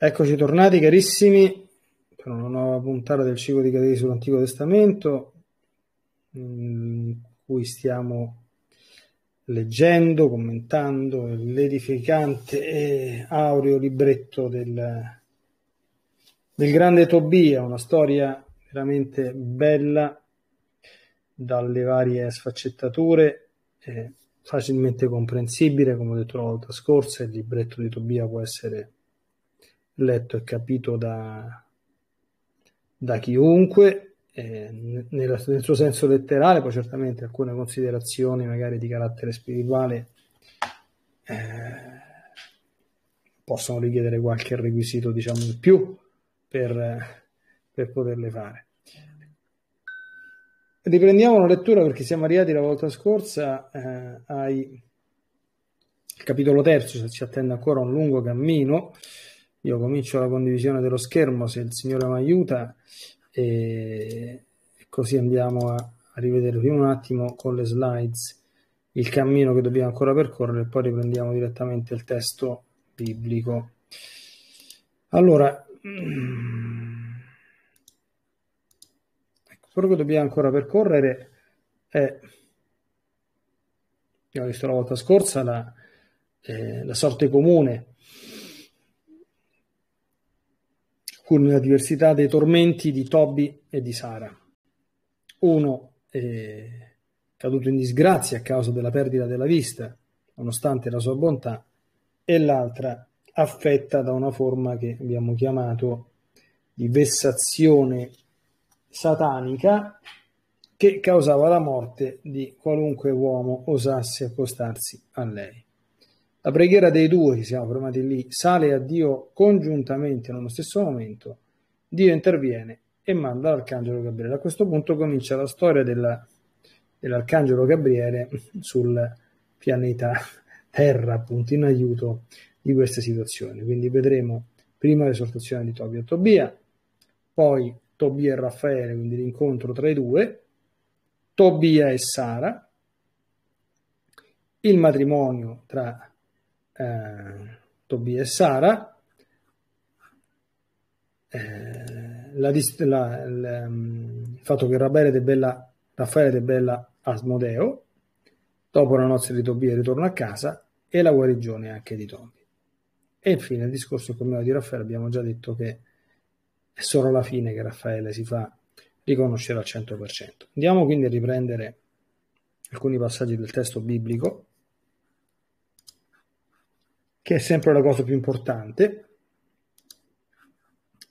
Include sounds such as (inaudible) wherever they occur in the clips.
Eccoci tornati carissimi per una nuova puntata del ciclo di Catesi sull'Antico Testamento in cui stiamo leggendo, commentando l'edificante e aureo libretto del, del grande Tobia, una storia veramente bella dalle varie sfaccettature, eh, facilmente comprensibile, come ho detto la volta scorsa, il libretto di Tobia può essere letto e capito da, da chiunque, eh, nel, nel, suo senso letterale, poi certamente alcune considerazioni magari di carattere spirituale eh, possono richiedere qualche requisito diciamo in più per, per poterle fare. Riprendiamo la lettura perché siamo arrivati la volta scorsa eh, ai capitolo terzo, se si attende ancora un lungo cammino, io comincio la condivisione dello schermo se il Signore mi aiuta e così andiamo a, a rivedere prima un attimo con le slides il cammino che dobbiamo ancora percorrere e poi riprendiamo direttamente il testo biblico. Allora, ecco, quello che dobbiamo ancora percorrere è, abbiamo visto la volta scorsa, la, eh, la sorte comune pur nella diversità dei tormenti di Toby e di Sara. Uno è caduto in disgrazia a causa della perdita della vista, nonostante la sua bontà, e l'altra affetta da una forma che abbiamo chiamato di vessazione satanica che causava la morte di qualunque uomo osasse accostarsi a lei. La preghiera dei due che siamo fermati lì sale a Dio congiuntamente nello stesso momento. Dio interviene e manda l'arcangelo Gabriele. A questo punto comincia la storia della, dell'arcangelo Gabriele sul pianeta Terra, appunto, in aiuto di queste situazioni. Quindi vedremo prima l'esortazione di Tobia e Tobia, poi Tobia e Raffaele, quindi l'incontro tra i due, Tobia e Sara, il matrimonio tra eh, Tobia e Sara, eh, la, la, la, ehm, il fatto che Raffaele De Bella, Raffaele De Bella Asmodeo, dopo la nozze di Tobia ritorno a casa e la guarigione anche di Toby. E infine il discorso comune di Raffaele, abbiamo già detto che è solo alla fine che Raffaele si fa riconoscere al 100%. Andiamo quindi a riprendere alcuni passaggi del testo biblico che è sempre la cosa più importante.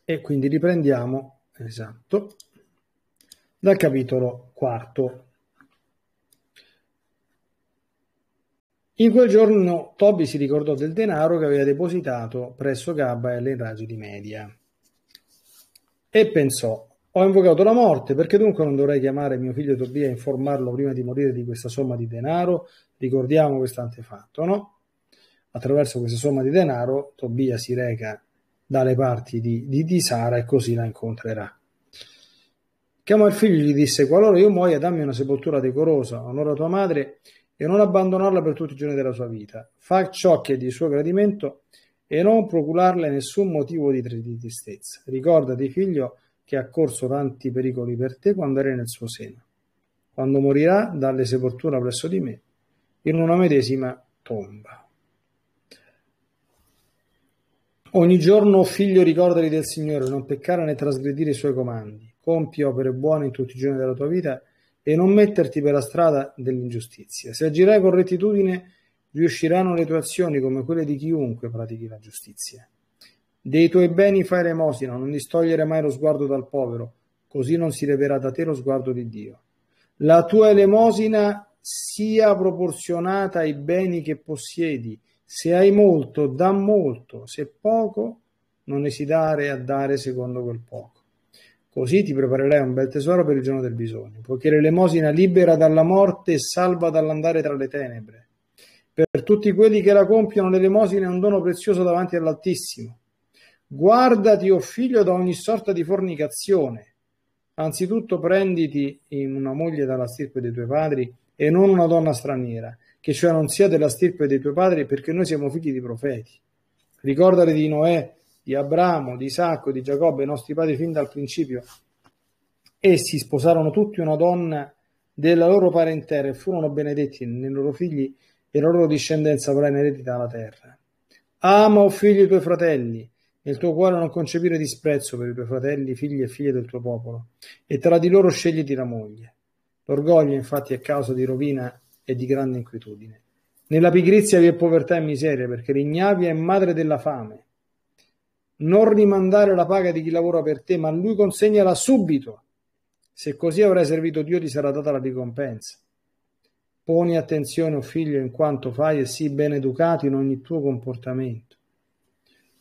E quindi riprendiamo, esatto, dal capitolo quarto. In quel giorno Toby si ricordò del denaro che aveva depositato presso Gabba e alle raggi di media. E pensò, ho invocato la morte, perché dunque non dovrei chiamare mio figlio Tobia e informarlo prima di morire di questa somma di denaro? Ricordiamo quest'antefatto, no? Attraverso questa somma di denaro Tobia si reca dalle parti di, di, di Sara e così la incontrerà. Chiamò il figlio e gli disse, qualora io muoia dammi una sepoltura decorosa, onora tua madre e non abbandonarla per tutti i giorni della sua vita. Fa ciò che è di suo gradimento e non procurarle nessun motivo di, di tristezza. Ricordati, figlio, che ha corso tanti pericoli per te quando eri nel suo seno. Quando morirà, dalle sepoltura presso di me, in una medesima tomba. Ogni giorno, figlio, ricordati del Signore, non peccare né trasgredire i suoi comandi. Compi opere buone in tutti i giorni della tua vita e non metterti per la strada dell'ingiustizia. Se agirai con rettitudine, riusciranno le tue azioni come quelle di chiunque pratichi la giustizia. Dei tuoi beni fai remosina, non distogliere mai lo sguardo dal povero, così non si leverà da te lo sguardo di Dio. La tua elemosina sia proporzionata ai beni che possiedi se hai molto, dà molto, se poco, non esitare a dare secondo quel poco. Così ti preparerai un bel tesoro per il giorno del bisogno, poiché l'elemosina libera dalla morte e salva dall'andare tra le tenebre. Per tutti quelli che la compiono, l'elemosina è un dono prezioso davanti all'Altissimo. Guardati, o oh figlio, da ogni sorta di fornicazione. Anzitutto prenditi una moglie dalla stirpe dei tuoi padri e non una donna straniera, che cioè non sia della stirpe dei tuoi padri, perché noi siamo figli di profeti. Ricordati di Noè, di Abramo, di Isacco, di Giacobbe, i nostri padri fin dal principio. Essi sposarono tutti una donna della loro parentela e furono benedetti nei loro figli e la loro discendenza avrà in eredità la terra. Ama, o figli, i tuoi fratelli, nel tuo cuore non concepire disprezzo per i tuoi fratelli, figli e figlie del tuo popolo, e tra di loro scegliti la moglie. L'orgoglio, infatti, è causa di rovina e di grande inquietudine. Nella pigrizia vi è povertà e miseria, perché l'ignavia è madre della fame. Non rimandare la paga di chi lavora per te, ma lui consegnala subito. Se così avrai servito Dio, ti sarà data la ricompensa. Poni attenzione, o oh figlio, in quanto fai e sii ben educato in ogni tuo comportamento.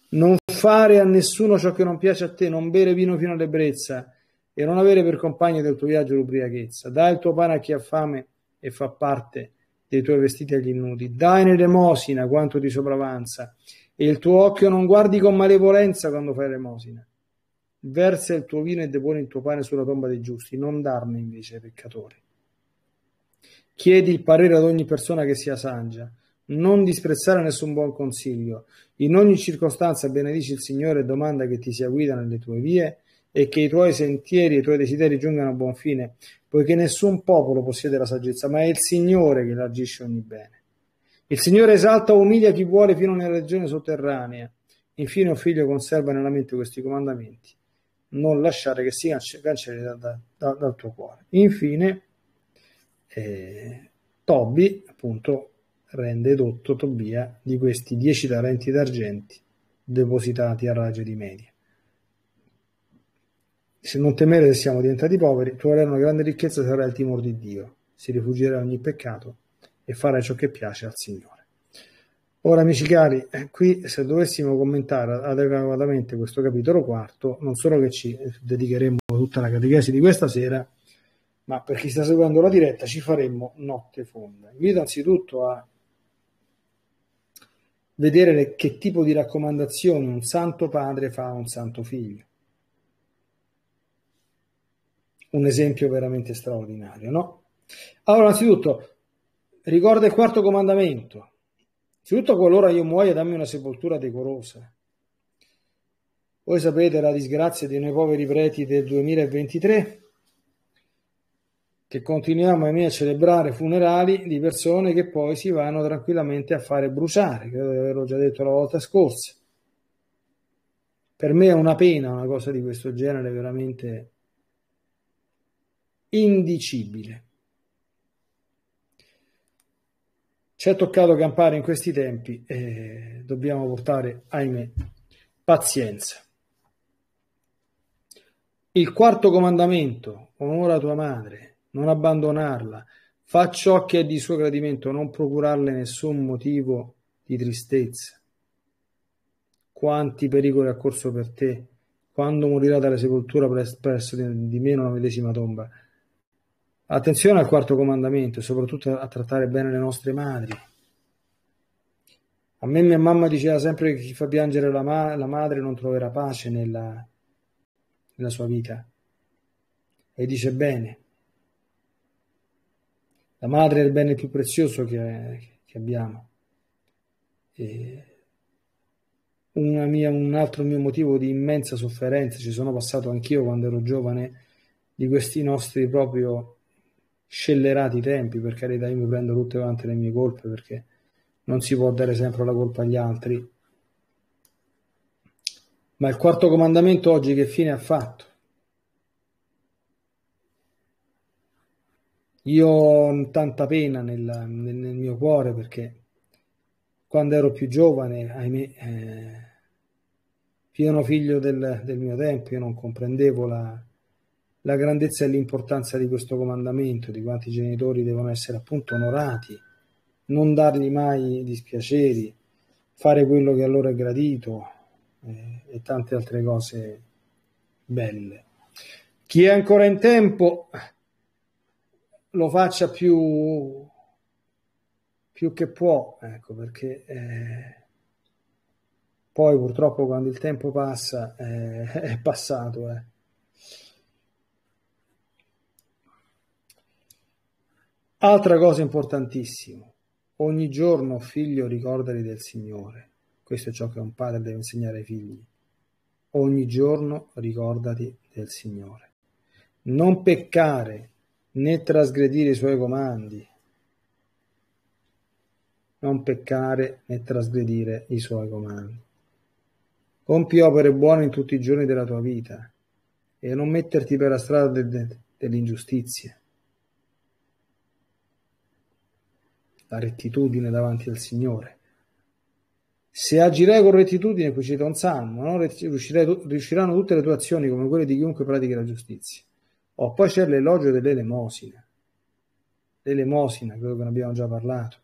Non fare a nessuno ciò che non piace a te, non bere vino fino all'ebbrezza e non avere per compagno del tuo viaggio l'ubriachezza. Dai il tuo pane a chi ha fame e fa parte dei tuoi vestiti agli nudi. Dai in elemosina quanto ti sopravanza, e il tuo occhio non guardi con malevolenza quando fai elemosina. Versa il tuo vino e deponi il tuo pane sulla tomba dei giusti, non darne invece ai peccatori. Chiedi il parere ad ogni persona che sia saggia, non disprezzare nessun buon consiglio. In ogni circostanza benedici il Signore e domanda che ti sia guida nelle tue vie e che i tuoi sentieri e i tuoi desideri giungano a buon fine, poiché nessun popolo possiede la saggezza, ma è il Signore che largisce ogni bene. Il Signore esalta o umilia chi vuole fino nella regione sotterranea. Infine, o figlio, conserva nella mente questi comandamenti. Non lasciare che si cancelli da, da, da, dal tuo cuore. Infine, eh, Toby, appunto, rende dotto Tobia di questi dieci talenti d'argenti depositati a raggio di media se non temere che siamo diventati poveri, troverai una grande ricchezza e sarai il timore di Dio, si rifugierà ogni peccato e farai ciò che piace al Signore. Ora, amici cari, eh, qui se dovessimo commentare adeguatamente questo capitolo quarto, non solo che ci dedicheremmo tutta la catechesi di questa sera, ma per chi sta seguendo la diretta ci faremmo notte fonda. Invito anzitutto a vedere che tipo di raccomandazione un santo padre fa a un santo figlio un esempio veramente straordinario, no? Allora, innanzitutto, ricorda il quarto comandamento. Innanzitutto, qualora io muoia, dammi una sepoltura decorosa. Voi sapete la disgrazia di noi poveri preti del 2023, che continuiamo ahimè, a celebrare funerali di persone che poi si vanno tranquillamente a fare bruciare, credo di averlo già detto la volta scorsa. Per me è una pena una cosa di questo genere veramente indicibile. Ci è toccato campare in questi tempi e dobbiamo portare, ahimè, pazienza. Il quarto comandamento, onora tua madre, non abbandonarla, fa ciò che è di suo gradimento, non procurarle nessun motivo di tristezza. Quanti pericoli ha corso per te quando morirà dalla sepoltura presso di me una medesima tomba Attenzione al quarto comandamento soprattutto a trattare bene le nostre madri. A me mia mamma diceva sempre che chi fa piangere la, ma- la madre non troverà pace nella, nella sua vita. E dice bene. La madre è il bene più prezioso che, che abbiamo. Mia, un altro mio motivo di immensa sofferenza, ci sono passato anch'io quando ero giovane, di questi nostri proprio scellerati tempi, per carità io mi prendo tutte quante le mie colpe perché non si può dare sempre la colpa agli altri. Ma il quarto comandamento oggi che fine ha fatto? Io ho tanta pena nel, nel, nel mio cuore perché quando ero più giovane, ahimè, eh, pieno figlio del, del mio tempo, io non comprendevo la, la grandezza e l'importanza di questo comandamento, di quanti genitori devono essere appunto onorati, non dargli mai dispiaceri, fare quello che a loro è gradito eh, e tante altre cose belle. Chi è ancora in tempo lo faccia più, più che può, ecco perché eh, poi purtroppo quando il tempo passa eh, (laughs) è passato. Eh. Altra cosa importantissima, ogni giorno figlio ricordati del Signore, questo è ciò che un padre deve insegnare ai figli, ogni giorno ricordati del Signore. Non peccare né trasgredire i suoi comandi, non peccare né trasgredire i suoi comandi. Compi opere buone in tutti i giorni della tua vita e non metterti per la strada de- de- dell'ingiustizia la rettitudine davanti al Signore. Se agirai con rettitudine, qui cita un salmo, no? riusciranno tutte le tue azioni come quelle di chiunque pratichi la giustizia. Oh, poi c'è l'elogio dell'elemosina. L'elemosina, quello che ne abbiamo già parlato,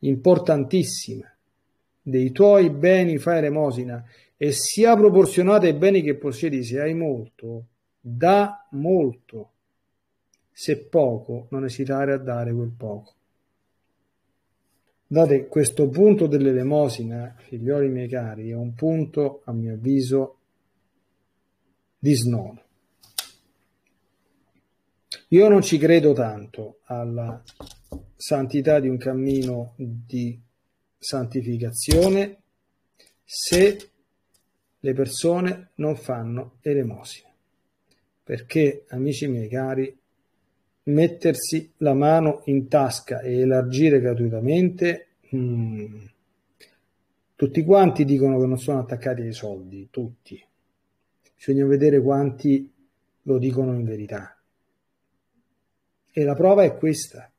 importantissima. Dei tuoi beni fai elemosina e sia proporzionata ai beni che possiedi, se hai molto, da molto. Se poco, non esitare a dare quel poco. Date questo punto dell'elemosina, figlioli miei cari, è un punto, a mio avviso, di snodo. Io non ci credo tanto alla santità di un cammino di santificazione se le persone non fanno elemosina. Perché, amici miei cari, mettersi la mano in tasca e elargire gratuitamente, mm, tutti quanti dicono che non sono attaccati ai soldi, tutti. Bisogna vedere quanti lo dicono in verità. E la prova è questa.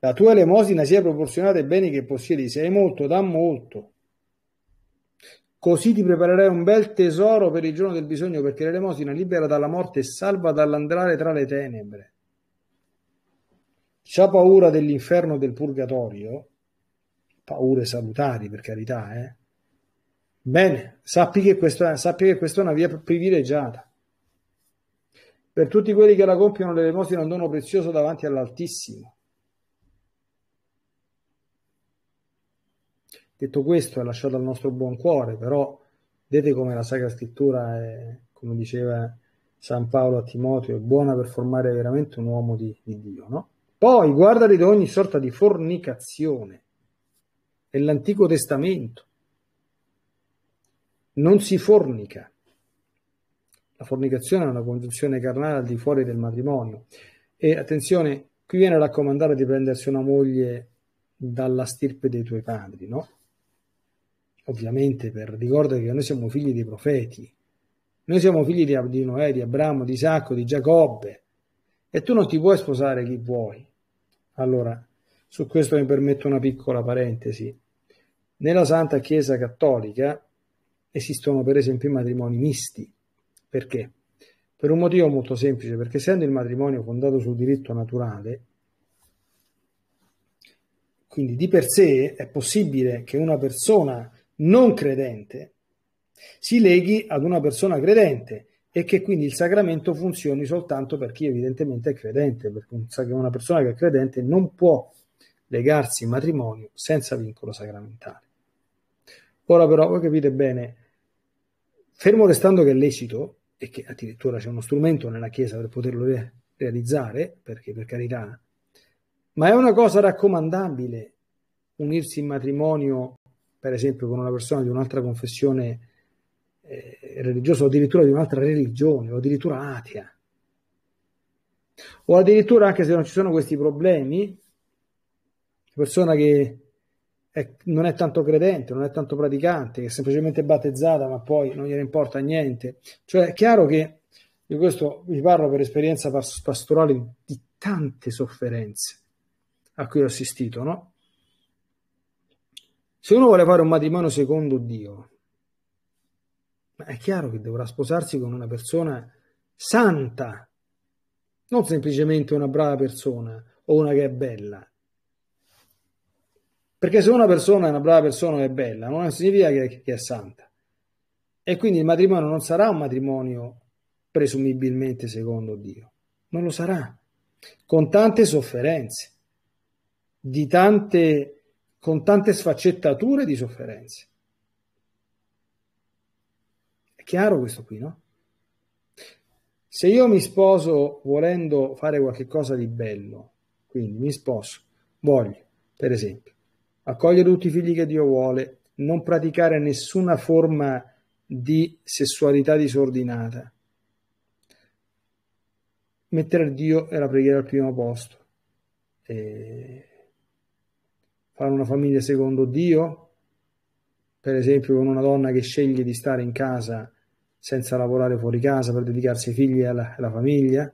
La tua elemosina sia proporzionata ai beni che possiedi, se hai molto, da molto, Così ti preparerai un bel tesoro per il giorno del bisogno, perché l'elemosina libera dalla morte e salva dall'andare tra le tenebre. Chi ha paura dell'inferno e del purgatorio, paure salutari per carità, eh? Bene, sappi che, questa, sappi che questa è una via privilegiata. Per tutti quelli che la compiono l'elemosina è un dono prezioso davanti all'Altissimo. Detto questo è lasciato al nostro buon cuore, però vedete come la Sacra Scrittura è, come diceva San Paolo a Timoteo, è buona per formare veramente un uomo di, di Dio, no? Poi guardati da ogni sorta di fornicazione. È l'Antico Testamento. Non si fornica. La fornicazione è una condizione carnale al di fuori del matrimonio. E attenzione, qui viene raccomandato di prendersi una moglie dalla stirpe dei tuoi padri, no? ovviamente per ricordare che noi siamo figli dei profeti, noi siamo figli di, di Noè, di Abramo, di Isacco, di Giacobbe, e tu non ti puoi sposare chi vuoi. Allora, su questo mi permetto una piccola parentesi. Nella Santa Chiesa Cattolica esistono per esempio i matrimoni misti. Perché? Per un motivo molto semplice, perché essendo il matrimonio fondato sul diritto naturale, quindi di per sé è possibile che una persona non credente si leghi ad una persona credente e che quindi il sacramento funzioni soltanto per chi evidentemente è credente, perché una persona che è credente non può legarsi in matrimonio senza vincolo sacramentale. Ora però voi capite bene, fermo restando che è lecito e che addirittura c'è uno strumento nella Chiesa per poterlo re- realizzare, perché per carità, ma è una cosa raccomandabile unirsi in matrimonio per esempio con una persona di un'altra confessione eh, religiosa o addirittura di un'altra religione o addirittura atea. O addirittura anche se non ci sono questi problemi, persona che è, non è tanto credente, non è tanto praticante, che è semplicemente battezzata ma poi non gliene importa niente. Cioè è chiaro che, di questo vi parlo per esperienza pastorale di tante sofferenze a cui ho assistito, no? Se uno vuole fare un matrimonio secondo Dio, è chiaro che dovrà sposarsi con una persona santa, non semplicemente una brava persona o una che è bella. Perché se una persona è una brava persona o è bella, non significa che, che è santa. E quindi il matrimonio non sarà un matrimonio presumibilmente secondo Dio. Non lo sarà. Con tante sofferenze, di tante con tante sfaccettature di sofferenze. È chiaro questo qui, no? Se io mi sposo volendo fare qualcosa di bello, quindi mi sposo, voglio, per esempio, accogliere tutti i figli che Dio vuole, non praticare nessuna forma di sessualità disordinata, mettere Dio e la preghiera al primo posto. E eh, fare una famiglia secondo Dio, per esempio con una donna che sceglie di stare in casa senza lavorare fuori casa per dedicarsi ai figli e alla, alla famiglia,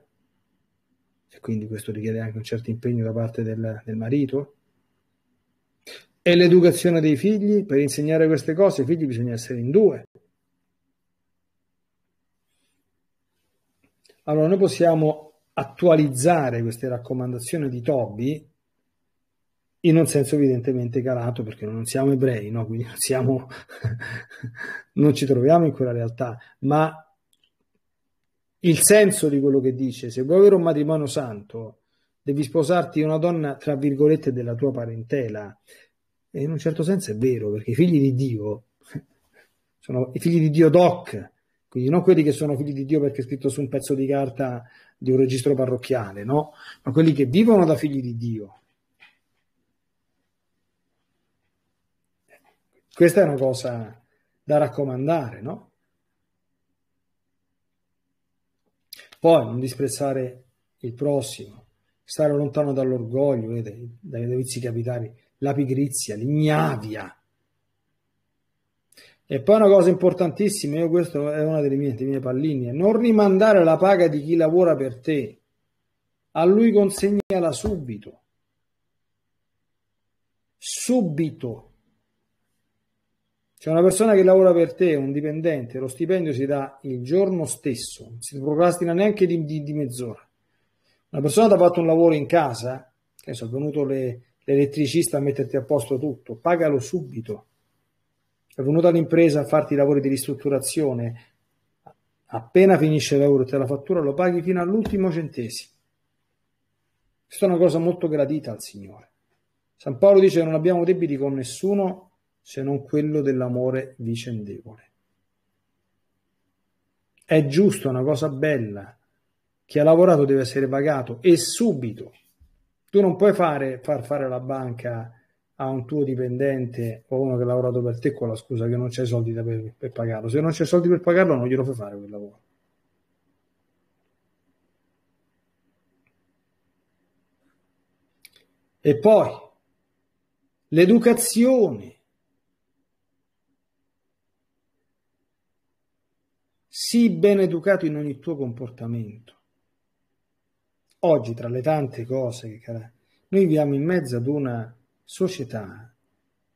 e quindi questo richiede anche un certo impegno da parte del, del marito. E l'educazione dei figli, per insegnare queste cose, ai figli bisogna essere in due. Allora, noi possiamo attualizzare queste raccomandazioni di Toby in un senso evidentemente calato perché non siamo ebrei, no? quindi non, siamo, (laughs) non ci troviamo in quella realtà, ma il senso di quello che dice, se vuoi avere un matrimonio santo, devi sposarti una donna, tra virgolette, della tua parentela. E in un certo senso è vero, perché i figli di Dio (laughs) sono i figli di Dio doc, quindi non quelli che sono figli di Dio perché è scritto su un pezzo di carta di un registro parrocchiale, no? Ma quelli che vivono da figli di Dio, Questa è una cosa da raccomandare, no? Poi non disprezzare il prossimo, stare lontano dall'orgoglio, vedete, dai vizi capitali, la pigrizia, l'ignavia. E poi una cosa importantissima, io questo è una delle mie, delle mie palline, non rimandare la paga di chi lavora per te, a lui consegnala subito. Subito. C'è una persona che lavora per te, un dipendente, lo stipendio si dà il giorno stesso, non si procrastina neanche di, di, di mezz'ora. Una persona ti ha fatto un lavoro in casa, che è venuto le, l'elettricista a metterti a posto tutto, pagalo subito. È venuta l'impresa a farti i lavori di ristrutturazione, appena finisce il lavoro e te la fattura lo paghi fino all'ultimo centesimo. Questa è una cosa molto gradita al Signore. San Paolo dice che non abbiamo debiti con nessuno se non quello dell'amore vicendevole. È giusto, è una cosa bella. Chi ha lavorato deve essere pagato e subito. Tu non puoi fare, far fare la banca a un tuo dipendente o uno che ha lavorato per te con la scusa che non c'è soldi per, per pagarlo. Se non c'è soldi per pagarlo non glielo fai fare quel lavoro. E poi l'educazione sii ben educato in ogni tuo comportamento. Oggi, tra le tante cose che cara, noi viviamo in mezzo ad una società,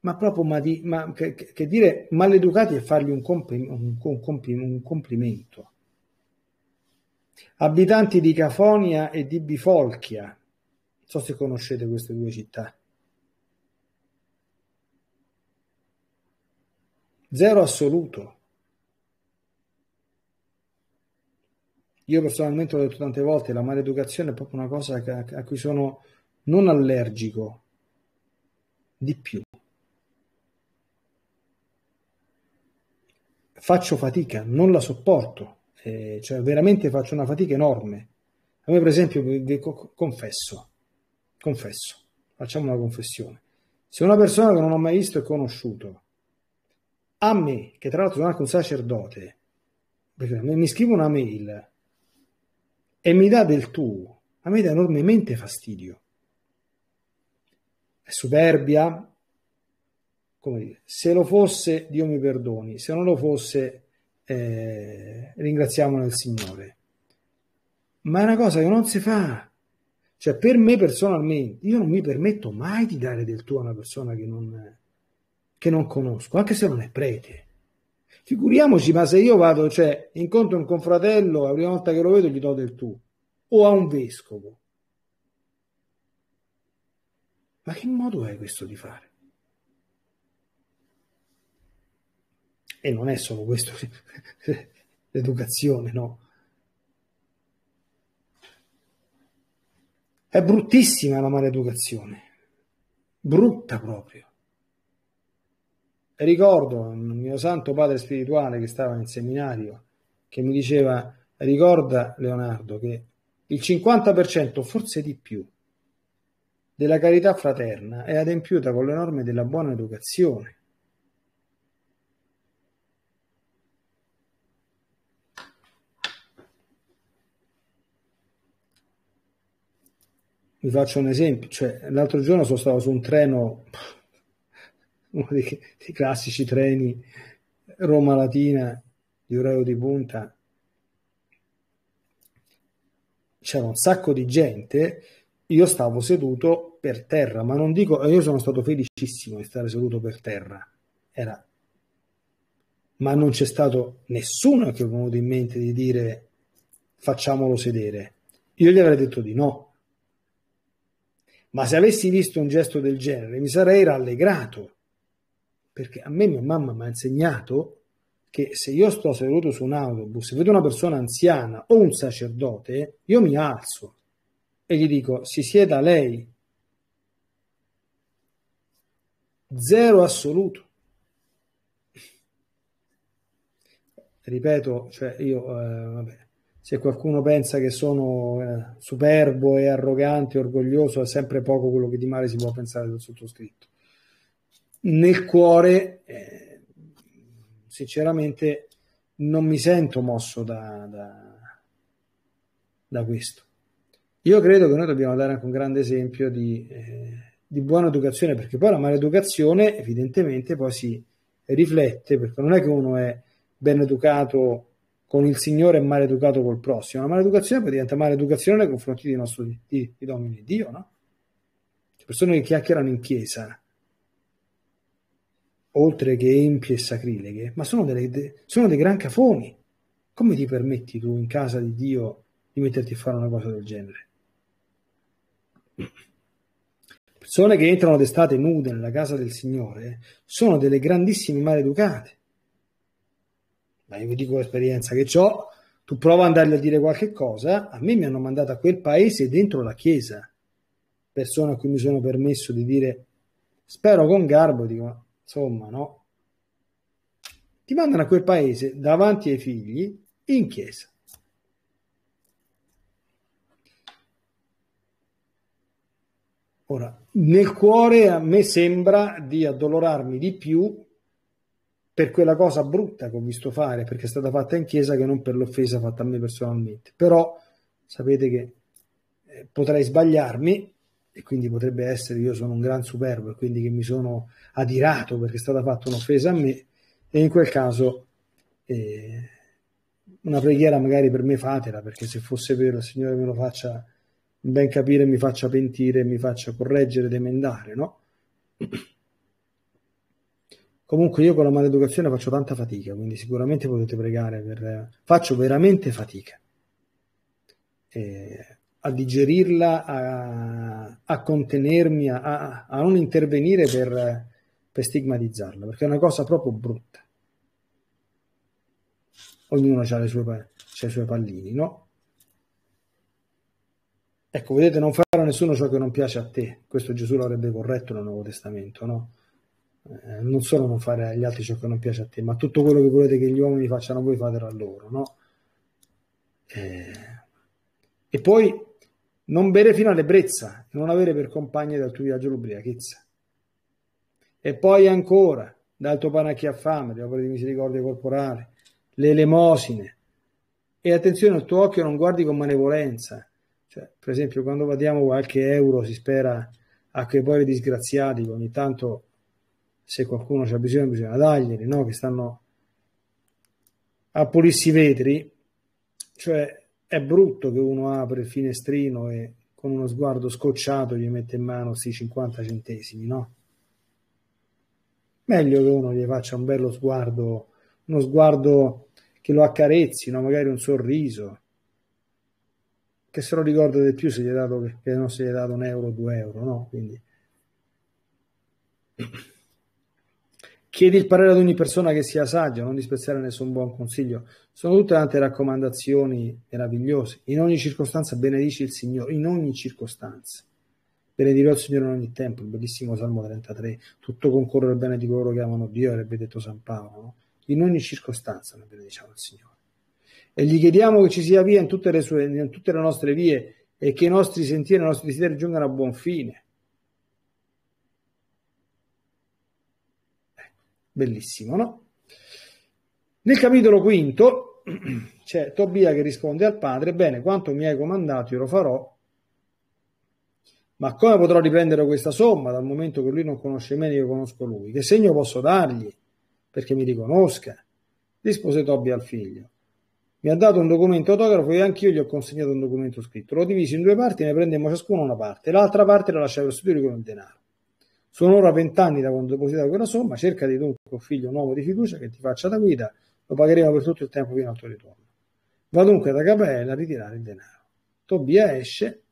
ma proprio ma di, ma, che, che, dire maleducati è fargli un, compli, un, compli, un complimento. Abitanti di Cafonia e di Bifolchia, non so se conoscete queste due città. Zero assoluto. Io personalmente l'ho detto tante volte, la maleducazione è proprio una cosa a cui sono non allergico, di più. Faccio fatica, non la sopporto, eh, cioè veramente faccio una fatica enorme. A me per esempio, vi confesso, confesso, facciamo una confessione. Se una persona che non ho mai visto e conosciuto, a me, che tra l'altro sono anche un sacerdote, mi scrive una mail e mi dà del tu, a me dà enormemente fastidio. È superbia? Come dire, se lo fosse, Dio mi perdoni, se non lo fosse, eh, ringraziamo il Signore. Ma è una cosa che non si fa. Cioè, per me personalmente, io non mi permetto mai di dare del tu a una persona che non, che non conosco, anche se non è prete. Figuriamoci, ma se io vado, cioè, incontro un confratello, la prima volta che lo vedo gli do del tu, o a un vescovo. Ma che modo è questo di fare? E non è solo questo (laughs) l'educazione, no? È bruttissima la maleducazione, brutta proprio ricordo un mio santo padre spirituale che stava in seminario che mi diceva ricorda Leonardo che il 50% forse di più della carità fraterna è adempiuta con le norme della buona educazione. Vi faccio un esempio, cioè, l'altro giorno sono stato su un treno uno dei, (laughs) dei classici treni Roma Latina di orario di punta, c'era un sacco di gente, io stavo seduto per terra, ma non dico, io sono stato felicissimo di stare seduto per terra, era, ma non c'è stato nessuno che è venuto in mente di dire facciamolo sedere, io gli avrei detto di no. Ma se avessi visto un gesto del genere mi sarei rallegrato perché a me mia mamma mi ha insegnato che se io sto seduto su un autobus e vedo una persona anziana o un sacerdote, io mi alzo e gli dico si sieda lei. Zero assoluto. Ripeto, cioè io, eh, vabbè, se qualcuno pensa che sono eh, superbo e arrogante, orgoglioso, è sempre poco quello che di male si può pensare del sottoscritto nel cuore, eh, sinceramente, non mi sento mosso da, da, da, questo. Io credo che noi dobbiamo dare anche un grande esempio di, eh, di buona educazione, perché poi la maleducazione evidentemente poi si riflette, perché non è che uno è ben educato con il Signore e maleducato col prossimo. La maleducazione poi diventa maleducazione nei confronti dei nostri di, di domini Dio, no? Le persone che chiacchierano in chiesa, oltre che empie e sacrileghe, ma sono, delle, sono dei gran cafoni. Come ti permetti tu in casa di Dio di metterti a fare una cosa del genere? Persone che entrano d'estate nude nella casa del Signore sono delle grandissime maleducate. Ma io vi dico l'esperienza che ho, tu prova ad andargli a dire qualche cosa, a me mi hanno mandato a quel paese dentro la chiesa, persone a cui mi sono permesso di dire, spero con garbo, dico, Insomma, no? Ti mandano a quel paese davanti ai figli in chiesa. Ora, nel cuore a me sembra di addolorarmi di più per quella cosa brutta che ho visto fare, perché è stata fatta in chiesa, che non per l'offesa fatta a me personalmente. Però sapete che eh, potrei sbagliarmi e quindi potrebbe essere io sono un gran superbo e quindi che mi sono adirato perché è stata fatta un'offesa a me e in quel caso eh, una preghiera magari per me fatela perché se fosse vero il Signore me lo faccia ben capire, mi faccia pentire, mi faccia correggere ed emendare, no? Comunque io con la maleducazione faccio tanta fatica, quindi sicuramente potete pregare per... faccio veramente fatica. E a digerirla, a, a contenermi, a, a, non intervenire per, per stigmatizzarla, perché è una cosa proprio brutta. Ognuno ha, le sue, i suoi pallini, no? Ecco, vedete, non a nessuno ciò che non piace a te. Questo Gesù l'avrebbe corretto nel Nuovo Testamento, no? Eh, non solo non fare agli altri ciò che non piace a te, ma tutto quello che volete che gli uomini facciano voi fatelo a loro, no? Eh, e poi non bere fino all'ebbrezza non avere per compagni dal tuo viaggio l'ubriachezza. E poi ancora, dal tuo pane a chi ha fame, le opere di misericordia corporale, le elemosine. E attenzione, il tuo occhio non guardi con malevolenza. Cioè, per esempio, quando vadiamo qualche euro, si spera a quei poveri disgraziati che ogni tanto, se qualcuno c'ha bisogno, bisogna darglieli, no? Che stanno a pulirsi i vetri. Cioè, è brutto che uno apre il finestrino e con uno sguardo scocciato gli mette in mano sì 50 centesimi, no? Meglio che uno gli faccia un bello sguardo, uno sguardo che lo accarezzi, no? magari un sorriso. Che se lo ricorda di più se gli è dato, che non se gli è dato un euro, due euro, no? Quindi Chiedi il parere ad ogni persona che sia saggio, non disprezzare nessun buon consiglio. Sono tutte tante raccomandazioni meravigliose. In ogni circostanza benedici il Signore, in ogni circostanza. Benedirò il Signore in ogni tempo, il bellissimo Salmo 33. Tutto concorre al bene di coloro che amano Dio, avrebbe detto San Paolo. No? In ogni circostanza noi benediciamo il Signore. E gli chiediamo che ci sia via in tutte le, sue, in tutte le nostre vie e che i nostri sentieri, i nostri desideri giungano a buon fine Bellissimo, no? Nel capitolo quinto (clears throat) c'è Tobia che risponde al padre, bene, quanto mi hai comandato io lo farò, ma come potrò riprendere questa somma dal momento che lui non conosce me e io conosco lui? Che segno posso dargli perché mi riconosca? Rispose Tobia al figlio. Mi ha dato un documento autografo e anch'io gli ho consegnato un documento scritto. L'ho diviso in due parti, ne prendemmo ciascuno una parte. L'altra parte la lasciai per studio con il denaro. Sono ora vent'anni da quando ho depositato quella somma, cerca di dunque un figlio nuovo di fiducia che ti faccia da guida, lo pagheremo per tutto il tempo fino al tuo ritorno. Va dunque da Gabriele a ritirare il denaro. Tobia esce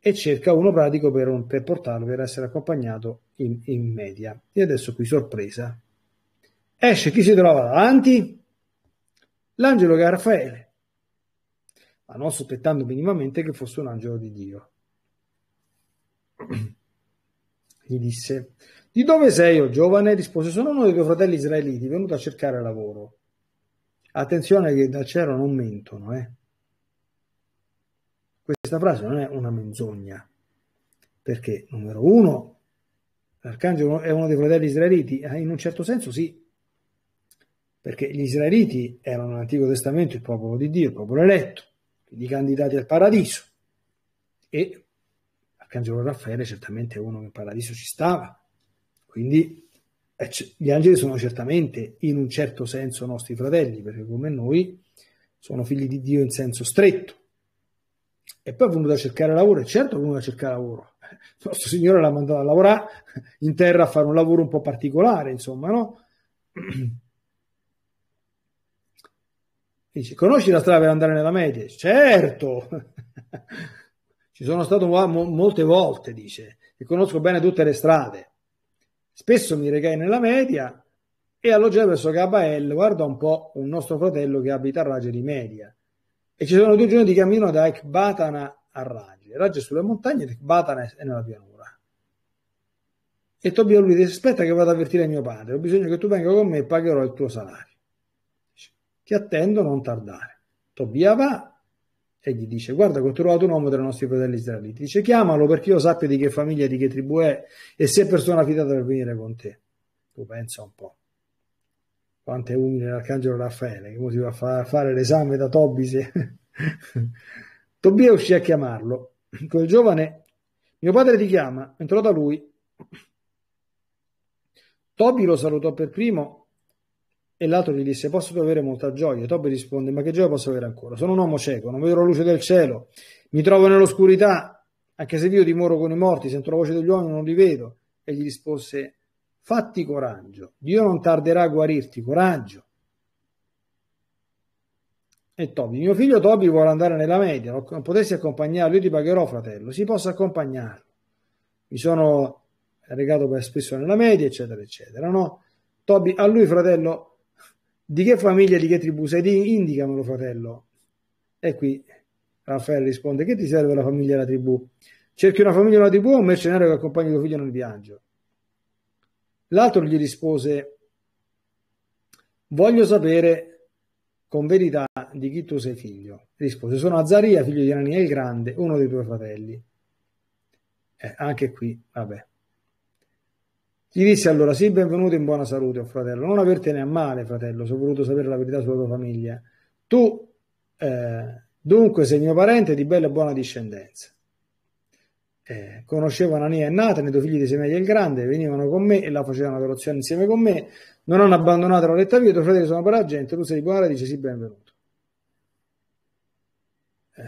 e cerca uno pratico per, un, per portarlo, per essere accompagnato in, in media. E adesso qui sorpresa. Esce, chi si trova davanti? L'angelo Garfaele, ma non sospettando minimamente che fosse un angelo di Dio gli disse, di dove sei, o giovane? rispose, sono uno dei tuoi fratelli israeliti, venuto a cercare lavoro. Attenzione che dal cielo non mentono, eh. Questa frase non è una menzogna, perché numero uno, l'arcangelo è uno dei fratelli israeliti, eh, in un certo senso sì, perché gli israeliti erano nell'Antico Testamento il popolo di Dio, il popolo eletto, quindi candidati al paradiso. E Arcangelo Raffaele certamente è uno che in paradiso ci stava, quindi eh, gli angeli sono certamente in un certo senso nostri fratelli, perché come noi sono figli di Dio in senso stretto. E poi è venuto a cercare lavoro, è certo è venuto a cercare lavoro. Il eh, nostro Signore l'ha mandato a lavorare in terra a fare un lavoro un po' particolare, insomma, no? Dice, conosci la strada per andare nella media? Certo! Ci sono stato molte volte, dice, e conosco bene tutte le strade. Spesso mi regai nella media e alloggiai verso Gabael, guarda un po', un nostro fratello che abita a Rage di Media. E ci sono due giorni di cammino da Ecbatana a Rage. Rage sulle montagne ed Ecbatana è nella pianura. E Tobia lui dice, aspetta che vado ad avvertire mio padre, ho bisogno che tu venga con me e pagherò il tuo salario. Ti attendo, non tardare. Tobia va, e gli dice guarda che ho trovato un uomo tra i nostri fratelli israeliti dice chiamalo perché io sappia di che famiglia di che tribù è e se è persona fidata per venire con te tu pensa un po' quanto è umile l'arcangelo Raffaele che motivo a fa- fare l'esame da Se... (laughs) Tobia uscì a chiamarlo quel giovane mio padre ti chiama entrò da lui Tobi lo salutò per primo e l'altro gli disse, posso avere molta gioia? Toby risponde, ma che gioia posso avere ancora? Sono un uomo cieco, non vedo la luce del cielo, mi trovo nell'oscurità, anche se io dimoro con i morti, sento la voce degli uomini, non li vedo. E gli rispose, fatti coraggio, Dio non tarderà a guarirti, coraggio. E Toby, mio figlio Toby vuole andare nella media, non potessi accompagnarlo, io ti pagherò fratello, si possa accompagnarlo. Mi sono regato per spesso nella media, eccetera, eccetera, no? Toby, a lui fratello di che famiglia, di che tribù sei? Indicamelo, fratello. E qui Raffaele risponde, che ti serve la famiglia e la tribù? Cerchi una famiglia e una tribù o un mercenario che accompagni tuo figlio nel viaggio? L'altro gli rispose, voglio sapere con verità di chi tu sei figlio. Rispose, sono Azzaria, figlio di Anania il Grande, uno dei tuoi fratelli. Eh, anche qui, vabbè. Gli disse allora, sì, benvenuto in buona salute, oh fratello, non avertene a male, fratello, se ho voluto sapere la verità sulla tua famiglia. Tu, eh, dunque, sei mio parente di bella e buona discendenza. Eh, conoscevo Anania e Nathan, i due figli di Semeia il Grande, venivano con me e la facevano adorazione insieme con me. Non hanno abbandonato la retta via, i tuoi sono per la gente, tu sei buona dice sì, benvenuto. Eh,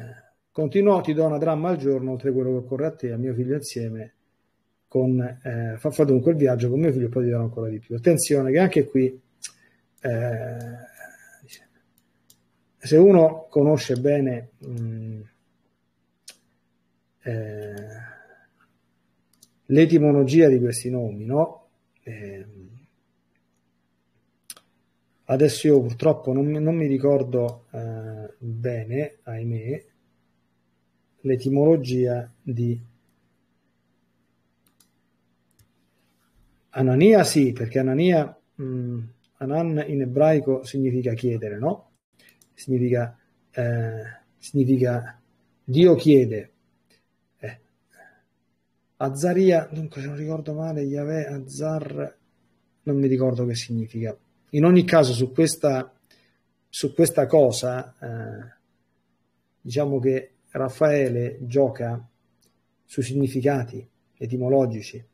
continuò, ti do una dramma al giorno, oltre a quello che occorre a te, a mio figlio insieme, con, eh, fa, fa dunque il viaggio con mio figlio e poi dirò ancora di più. Attenzione che anche qui, eh, se uno conosce bene mh, mm, eh, l'etimologia di questi nomi, no? Eh, adesso io purtroppo non, non mi ricordo eh, bene, ahimè, l'etimologia di Anania sì, perché Anania, mh, mm, Anan in ebraico significa chiedere, no? Significa, eh, significa Dio chiede. Eh. Azzaria, dunque se non ricordo male, Yahweh, Azzar, non mi ricordo che significa. In ogni caso su questa, su questa cosa, eh, diciamo che Raffaele gioca sui significati etimologici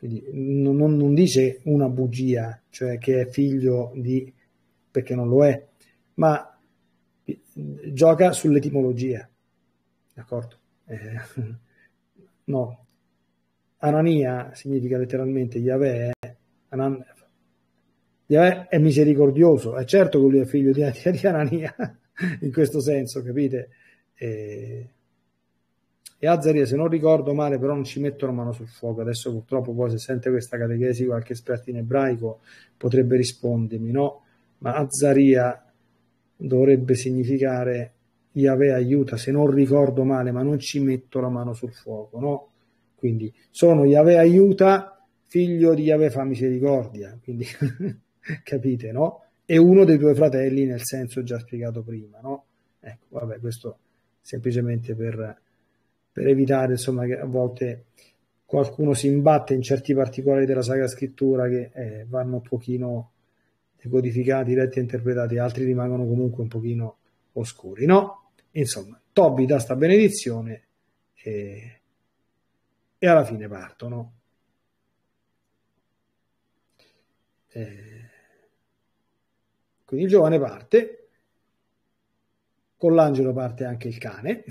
quindi non, non dice una bugia, cioè che è figlio di... perché non lo è, ma eh, gioca sull'etimologia. D'accordo? Eh, (laughs) no. Anania significa letteralmente Yahweh, Anan, Yahweh è misericordioso, è certo che lui è figlio di, di Anania, (laughs) in questo senso, capite? Eh, e Azzaria se non ricordo male però non ci mettono mano sul fuoco adesso purtroppo poi se sente questa catechesi qualche esperto in ebraico potrebbe rispondermi no ma Azzaria dovrebbe significare Yahweh aiuta se non ricordo male ma non ci metto la mano sul fuoco no quindi sono Yahweh aiuta figlio di Yahweh fa misericordia quindi (laughs) capite no e uno dei due fratelli nel senso già spiegato prima no ecco vabbè questo semplicemente per per evitare insomma, che a volte qualcuno si imbatte in certi particolari della Sacra Scrittura che eh, vanno un pochino decodificati, letti e interpretati, altri rimangono comunque un pochino oscuri, no? Insomma, Tobi dà sta benedizione e, e alla fine partono. Eh, quindi il giovane parte, con l'angelo parte anche il cane,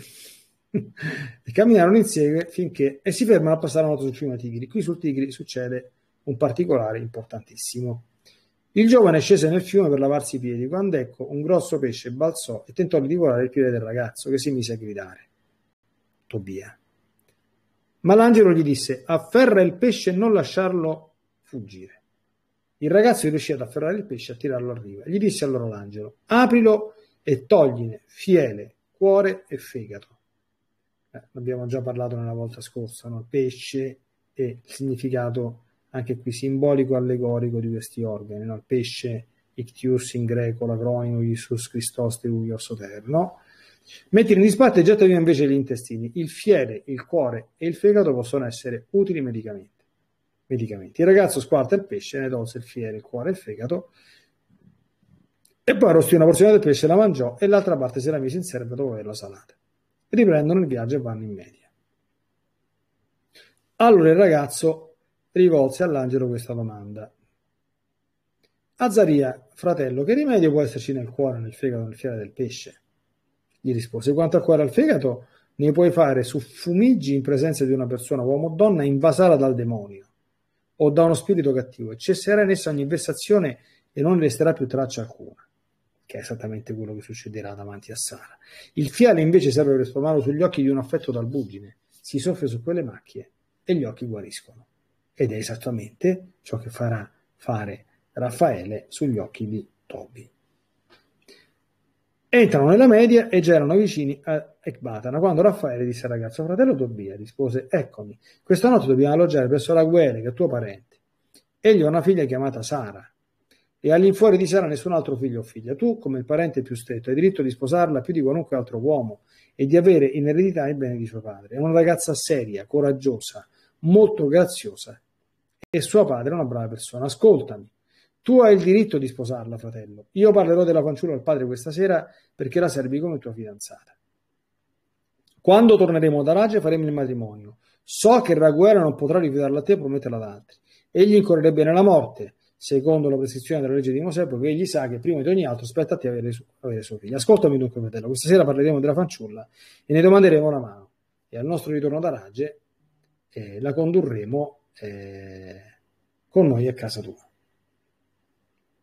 (laughs) e camminarono insieme finché e si fermano a passare una notte sul fiume Tigri. Qui sul Tigri succede un particolare importantissimo. Il giovane scese nel fiume per lavarsi i piedi, quando ecco un grosso pesce balzò e tentò di divorare il piede del ragazzo, che si mise a gridare. Tobia. Ma l'angelo gli disse: Afferra il pesce e non lasciarlo fuggire. Il ragazzo riuscì ad afferrare il pesce e a tirarlo a riva. Gli disse allora l'angelo: Aprilo e togline fiele, cuore e fegato eh, abbiamo già parlato nella volta scorsa, no? pesce e il significato anche qui simbolico allegorico di questi organi, no? il pesce ictius in greco, l'acronimo Isus Christos Teugios Terno. Mentre in disparte getta via invece gli intestini, il fiere, il cuore e il fegato possono essere utili medicamente. medicamenti. Il ragazzo squarta il pesce, ne tolse il fiere, il cuore e il fegato, e poi arrostì una porzione del pesce, la mangiò e l'altra parte se la mise in serba dopo averla salata riprendono il viaggio e vanno in media. Allora il ragazzo rivolse all'angelo questa domanda. Azzaria, fratello, che rimedio può esserci nel cuore, nel fegato, nel fiale del pesce? Gli rispose, quanto al cuore al fegato, ne puoi fare su fumigi in presenza di una persona, uomo o donna, invasata dal demonio o da uno spirito cattivo e cesserà in essa ogni vessazione e non resterà più traccia alcuna che è esattamente quello che succederà davanti a Sara. Il fiale invece serve per sformarlo sugli occhi di un affetto dal budine, si soffre su quelle macchie e gli occhi guariscono. Ed è esattamente ciò che farà fare Raffaele sugli occhi di Toby. Entrano nella media e già erano vicini a Ecbatana quando Raffaele disse al ragazzo: Fratello Tobia, rispose: Eccomi, questa notte dobbiamo alloggiare presso la guerra che è tuo parente. Egli ha una figlia chiamata Sara e all'infuori di sé nessun altro figlio o figlia. Tu, come il parente più stretto, hai diritto di sposarla più di qualunque altro uomo e di avere in eredità il bene di suo padre. È una ragazza seria, coraggiosa, molto graziosa e suo padre è una brava persona. Ascoltami. Tu hai il diritto di sposarla, fratello. Io parlerò della fanciulla al padre questa sera perché la servi come tua fidanzata. Quando torneremo da Rage faremo il matrimonio. So che il Raguera non potrà rifiutarla a te e prometterla ad altri. Egli incorrerebbe nella morte secondo la prescrizione della legge di Mosè, poiché egli sa che prima di ogni altro aspetta a te avere, su, avere suo figlio. Ascoltami dunque, fratello, questa sera parleremo della fanciulla e ne domanderemo una mano. E al nostro ritorno da Rage eh, la condurremo eh, con noi a casa tua.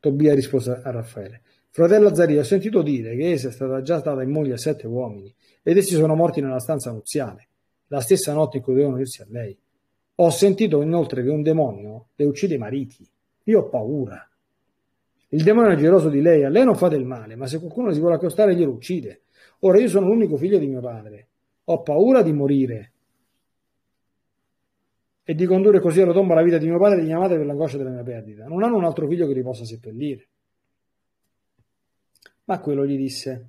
Tobia rispose a Raffaele. Fratello Azzaria, ho sentito dire che essa è stata già stata in moglie a sette uomini ed essi sono morti nella stanza nuziale, la stessa notte in cui dovevano irsi a lei. Ho sentito inoltre che un demonio le uccide i mariti io ho paura. Il demonio è geloso di lei, a lei non fa del male, ma se qualcuno si vuole accostare glielo uccide. Ora io sono l'unico figlio di mio padre, ho paura di morire e di condurre così alla tomba la vita di mio padre e di mia madre per l'angoscia della mia perdita. Non hanno un altro figlio che li possa seppellire. Ma quello gli disse,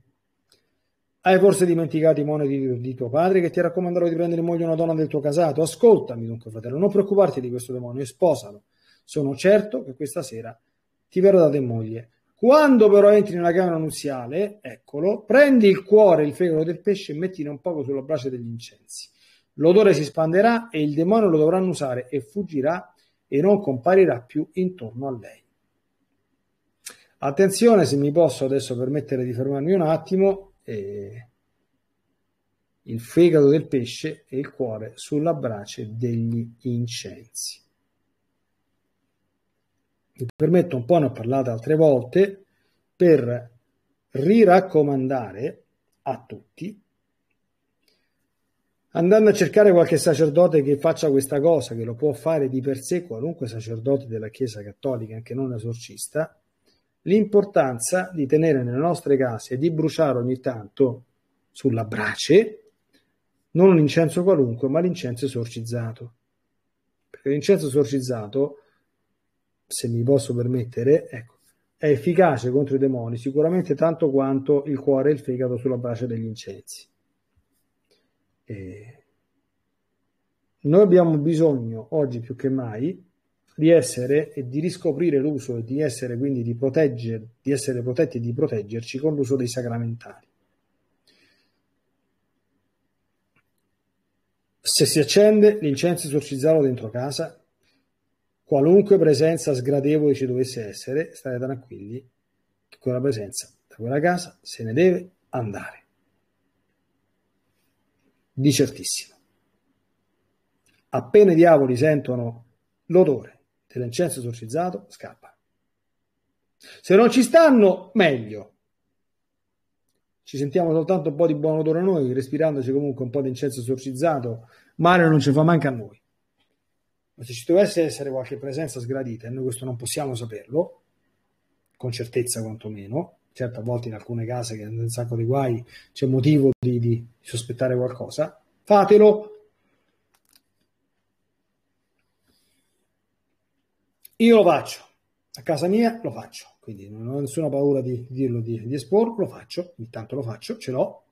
hai forse dimenticato i moneti di, di, tuo padre che ti raccomandano di prendere in moglie una donna del tuo casato? Ascoltami dunque, fratello, non preoccuparti di questo demonio e sposalo sono certo che questa sera ti verrà dato in moglie. Quando però entri nella camera nuziale, eccolo, prendi il cuore il fegato del pesce e mettilo un poco sulla brace degli incensi. L'odore si espanderà e il demonio lo dovranno usare e fuggirà e non comparirà più intorno a lei. Attenzione, se mi posso adesso permettere di fermarmi un attimo, eh, il fegato del pesce e il cuore sulla brace degli incensi mi permetto un po', ne ho parlato altre volte, per riraccomandare a tutti, andando a cercare qualche sacerdote che faccia questa cosa, che lo può fare di per sé qualunque sacerdote della Chiesa Cattolica, anche non esorcista, l'importanza di tenere nelle nostre case e di bruciare ogni tanto sulla brace non un incenso qualunque, ma l'incenso esorcizzato. Perché l'incenso esorcizzato se mi posso permettere, ecco, è efficace contro i demoni sicuramente tanto quanto il cuore e il fegato sulla brace degli incensi. E noi abbiamo bisogno oggi più che mai di essere e di riscoprire l'uso e di essere quindi di proteggere, di essere protetti e di proteggerci con l'uso dei sacramentali. Se si accende l'incenso esorcizzato dentro casa, qualunque presenza sgradevole ci dovesse essere, state tranquilli che quella presenza da quella casa se ne deve andare. Di certissimo. Appena i diavoli sentono l'odore dell'incenso esorcizzato, scappano. Se non ci stanno, meglio. Ci sentiamo soltanto un po' di buon odore noi, respirandoci comunque un po' di incenso esorcizzato, male non ci fa manca a noi ma se ci dovesse essere qualche presenza sgradita, e noi questo non possiamo saperlo, con certezza quantomeno, certo a volte in alcune case che hanno un sacco di guai c'è motivo di, di sospettare qualcosa, fatelo, Io lo faccio, a casa mia lo faccio, quindi non ho nessuna paura di dirlo, di, di esporlo, lo faccio, ogni lo faccio, ce l'ho,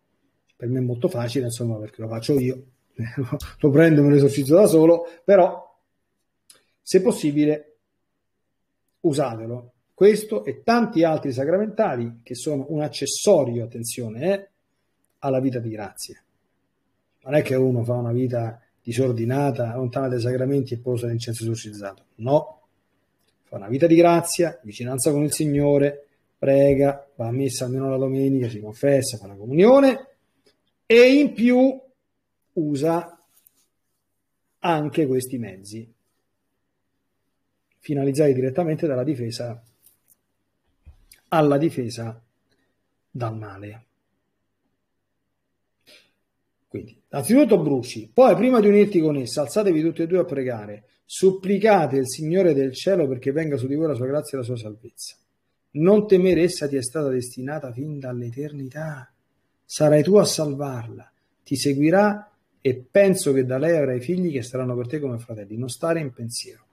per me è molto facile, insomma, perché lo faccio io, (laughs) lo prendo, un esercizio da solo, però se possibile, usatelo. Questo e tanti altri sacramentali che sono un accessorio, attenzione, eh, alla vita di grazia. Non è che uno fa una vita disordinata, lontana dai sacramenti e posa l'incenso esorcizzato. No, fa una vita di grazia, vicinanza con il Signore, prega, va a messa almeno la domenica, si confessa, fa la comunione e in più usa anche questi mezzi finalizzare direttamente dalla difesa alla difesa dal male. Quindi, innanzitutto bruci, poi prima di unirti con essa, alzatevi tutti e due a pregare, supplicate il Signore del cielo perché venga su di voi la sua grazia e la sua salvezza. Non temere, essa ti è stata destinata fin dall'eternità. Sarai tu a salvarla, ti seguirà e penso che da lei avrai figli che saranno per te come fratelli. Non stare in pensiero.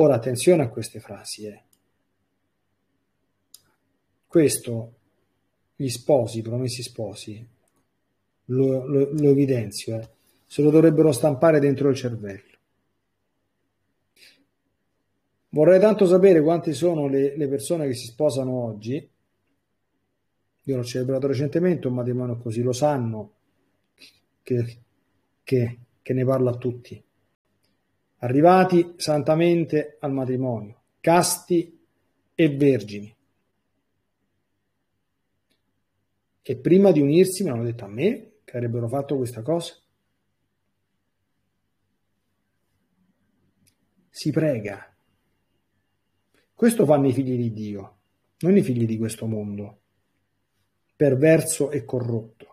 Ora attenzione a queste frasi. Eh. Questo, gli sposi, i promessi sposi, lo, lo, lo evidenzio, eh, se lo dovrebbero stampare dentro il cervello. Vorrei tanto sapere quante sono le, le persone che si sposano oggi. Io l'ho celebrato recentemente un matrimonio così, lo sanno che, che, che ne parla a tutti arrivati santamente al matrimonio, casti e vergini. E prima di unirsi mi hanno detto a me che avrebbero fatto questa cosa. Si prega. Questo fanno i figli di Dio, non i figli di questo mondo, perverso e corrotto.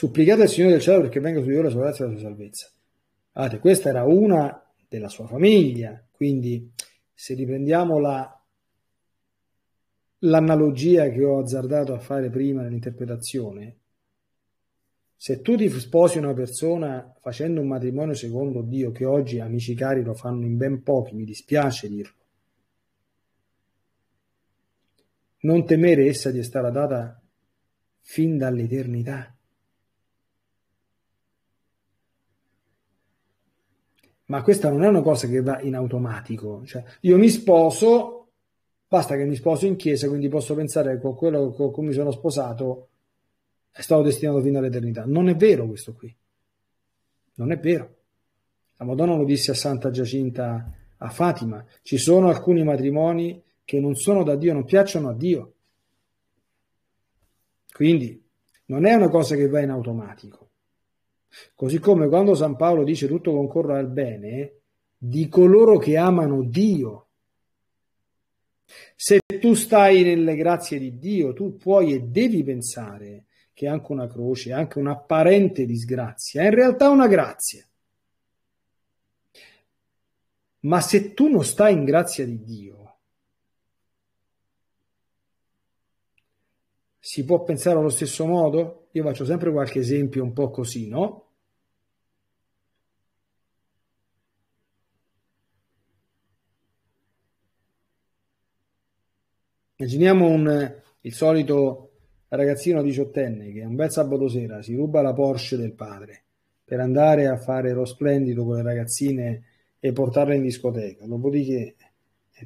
supplicate al Signore del cielo perché venga su di voi la sua grazia e la sua salvezza. Guardate, questa era una della sua famiglia, quindi se riprendiamo la, l'analogia che ho azzardato a fare prima nell'interpretazione, se tu ti sposi una persona facendo un matrimonio secondo Dio, che oggi amici cari lo fanno in ben pochi, mi dispiace dirlo, non temere essa di essere stata data fin dall'eternità. ma questa non è una cosa che va in automatico. Cioè, io mi sposo, basta che mi sposo in chiesa, quindi posso pensare che con quello con cui mi sono sposato è stato destinato fino all'eternità. Non è vero questo qui. Non è vero. La Madonna lo disse a Santa Giacinta a Fatima. Ci sono alcuni matrimoni che non sono da Dio, non piacciono a Dio. Quindi non è una cosa che va in automatico. Così come quando San Paolo dice tutto concorre al bene di coloro che amano Dio. Se tu stai nelle grazie di Dio, tu puoi e devi pensare che anche una croce, anche un'apparente disgrazia, è in realtà una grazia. Ma se tu non stai in grazia di Dio, si può pensare allo stesso modo? Io faccio sempre qualche esempio un po' così, no? Immaginiamo un, il solito ragazzino diciottenne che un bel sabato sera si ruba la Porsche del padre per andare a fare lo splendido con le ragazzine e portarle in discoteca. Dopodiché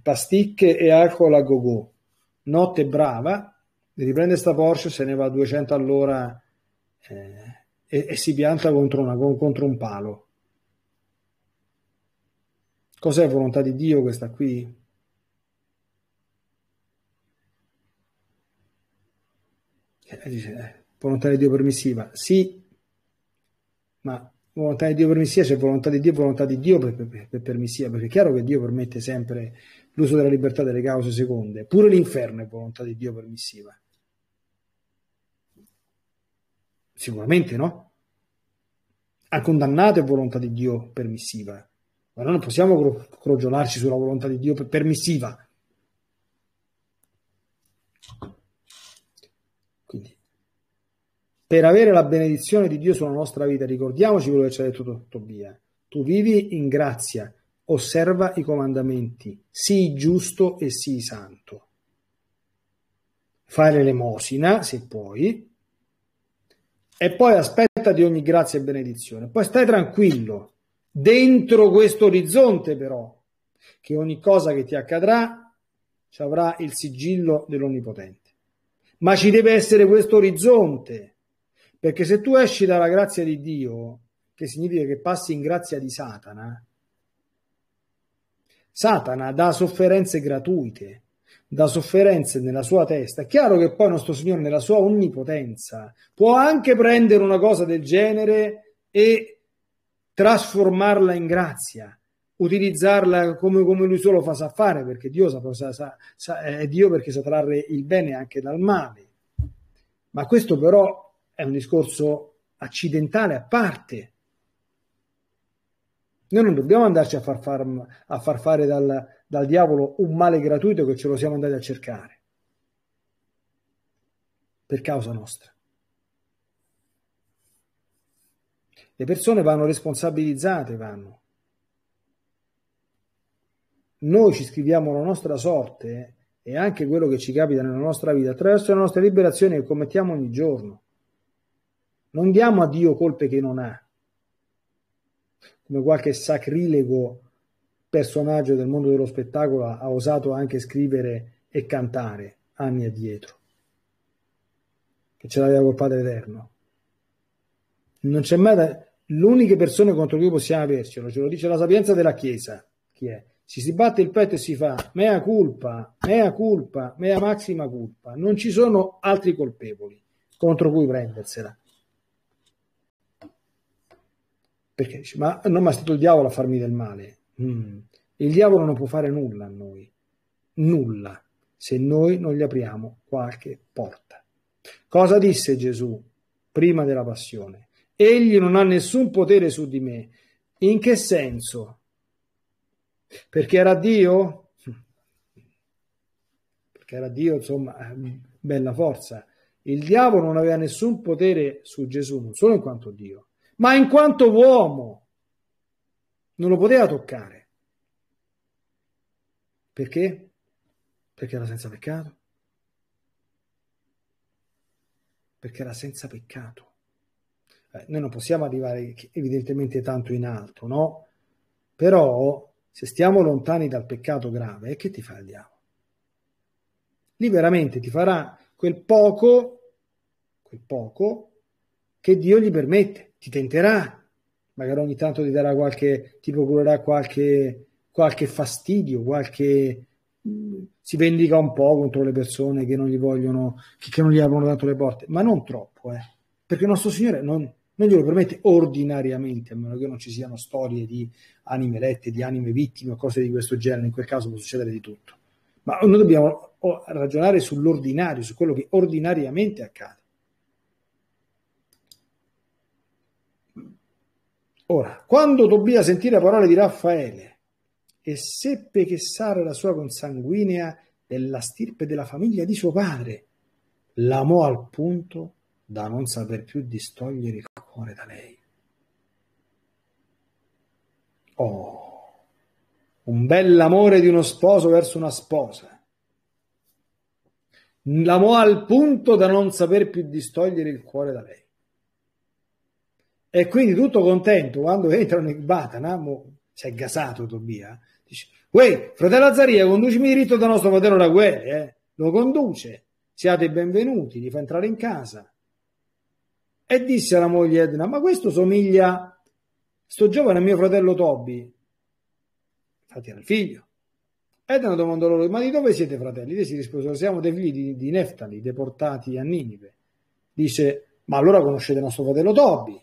pasticche e alcol a go-go. Notte brava, riprende sta Porsche, se ne va a 200 all'ora eh, e, e, si pianta contro, una, contro un palo. Cos'è volontà di Dio questa qui? Eh, eh dice, eh, volontà di Dio permissiva. Sì, ma volontà di Dio permissiva c'è volontà di Dio volontà di Dio per, per, per, permissiva, perché è chiaro che Dio permette sempre l'uso della libertà delle cause seconde, pure l'inferno è volontà di Dio permissiva. Sicuramente no. Ha condannato è volontà di Dio permissiva, ma noi non possiamo crogiolarci sulla volontà di Dio permissiva. Quindi, per avere la benedizione di Dio sulla nostra vita, ricordiamoci quello che ci ha detto Tobia. Tu vivi in grazia, osserva i comandamenti, sii giusto e sii santo. Fare l'emosina, se puoi, e poi aspetta di ogni grazia e benedizione. Poi stai tranquillo, dentro questo orizzonte però, che ogni cosa che ti accadrà ci avrà il sigillo dell'Onnipotente. Ma ci deve essere questo orizzonte, perché se tu esci dalla grazia di Dio, che significa che passi in grazia di Satana, Satana dà sofferenze gratuite, da sofferenze nella sua testa. È chiaro che poi nostro Signore, nella sua onnipotenza, può anche prendere una cosa del genere e trasformarla in grazia, utilizzarla come, come lui solo fa sa fare, perché Dio sa, sa, sa, è Dio perché sa trarre il bene anche dal male. Ma questo però è un discorso accidentale a parte. Noi non dobbiamo andarci a far, far, a far fare dal, dal diavolo un male gratuito che ce lo siamo andati a cercare per causa nostra. Le persone vanno responsabilizzate, vanno. Noi ci scriviamo la nostra sorte e anche quello che ci capita nella nostra vita attraverso le nostre liberazioni che commettiamo ogni giorno. Non diamo a Dio colpe che non ha, come qualche sacrilego personaggio del mondo dello spettacolo, ha osato anche scrivere e cantare anni addietro, che ce l'aveva col Padre Eterno. Non c'è mai da... L'unica persona contro cui possiamo avercelo, ce lo dice la sapienza della Chiesa, chi è? Ci si batte il petto e si fa mea culpa, mea culpa, mea massima culpa. Non ci sono altri colpevoli contro cui prendersela. Perché dice, ma non mi ha stato il diavolo a farmi del male. Mm. Il diavolo non può fare nulla a noi, nulla, se noi non gli apriamo qualche porta. Cosa disse Gesù prima della passione? Egli non ha nessun potere su di me. In che senso? Perché era Dio? Perché era Dio, insomma, bella forza. Il diavolo non aveva nessun potere su Gesù, non solo in quanto Dio, ma in quanto uomo non lo poteva toccare. Perché? Perché era senza peccato. Perché era senza peccato. Eh, noi non possiamo arrivare evidentemente tanto in alto, no? Però se stiamo lontani dal peccato grave, che ti fa il diavolo? Lì veramente ti farà quel poco, quel poco che Dio gli permette, ti tenterà, magari ogni tanto ti darà qualche, ti procurerà qualche, qualche fastidio, qualche mm, si vendica un po' contro le persone che non gli vogliono, che, che non gli aprono tanto le porte, ma non troppo, eh. perché il nostro Signore non, non glielo permette ordinariamente, a meno che non ci siano storie di anime lette, di anime vittime o cose di questo genere, in quel caso può succedere di tutto. Ma noi dobbiamo oh, ragionare sull'ordinario, su quello che ordinariamente accade. Ora, quando Tobia sentì le parole di Raffaele e seppe che Sara era sua consanguinea della stirpe della famiglia di suo padre, l'amò al punto da non saper più distogliere il cuore da lei. Oh, un bell'amore di uno sposo verso una sposa. L'amò al punto da non saper più distogliere il cuore da lei. E quindi tutto contento quando entrano in Batana, si è gasato Tobia, dice, uè, fratello Azzaria, conducimi diritto da nostro fratello Ragüele, eh? lo conduce, siate benvenuti, li fa entrare in casa. E disse alla moglie Edna, ma questo somiglia, sto giovane a mio fratello Tobi infatti era il figlio. Edna domandò loro, ma di dove siete fratelli? E si risposero, siamo dei figli di, di Neftali, deportati a Ninive. Dice, ma allora conoscete nostro fratello Tobi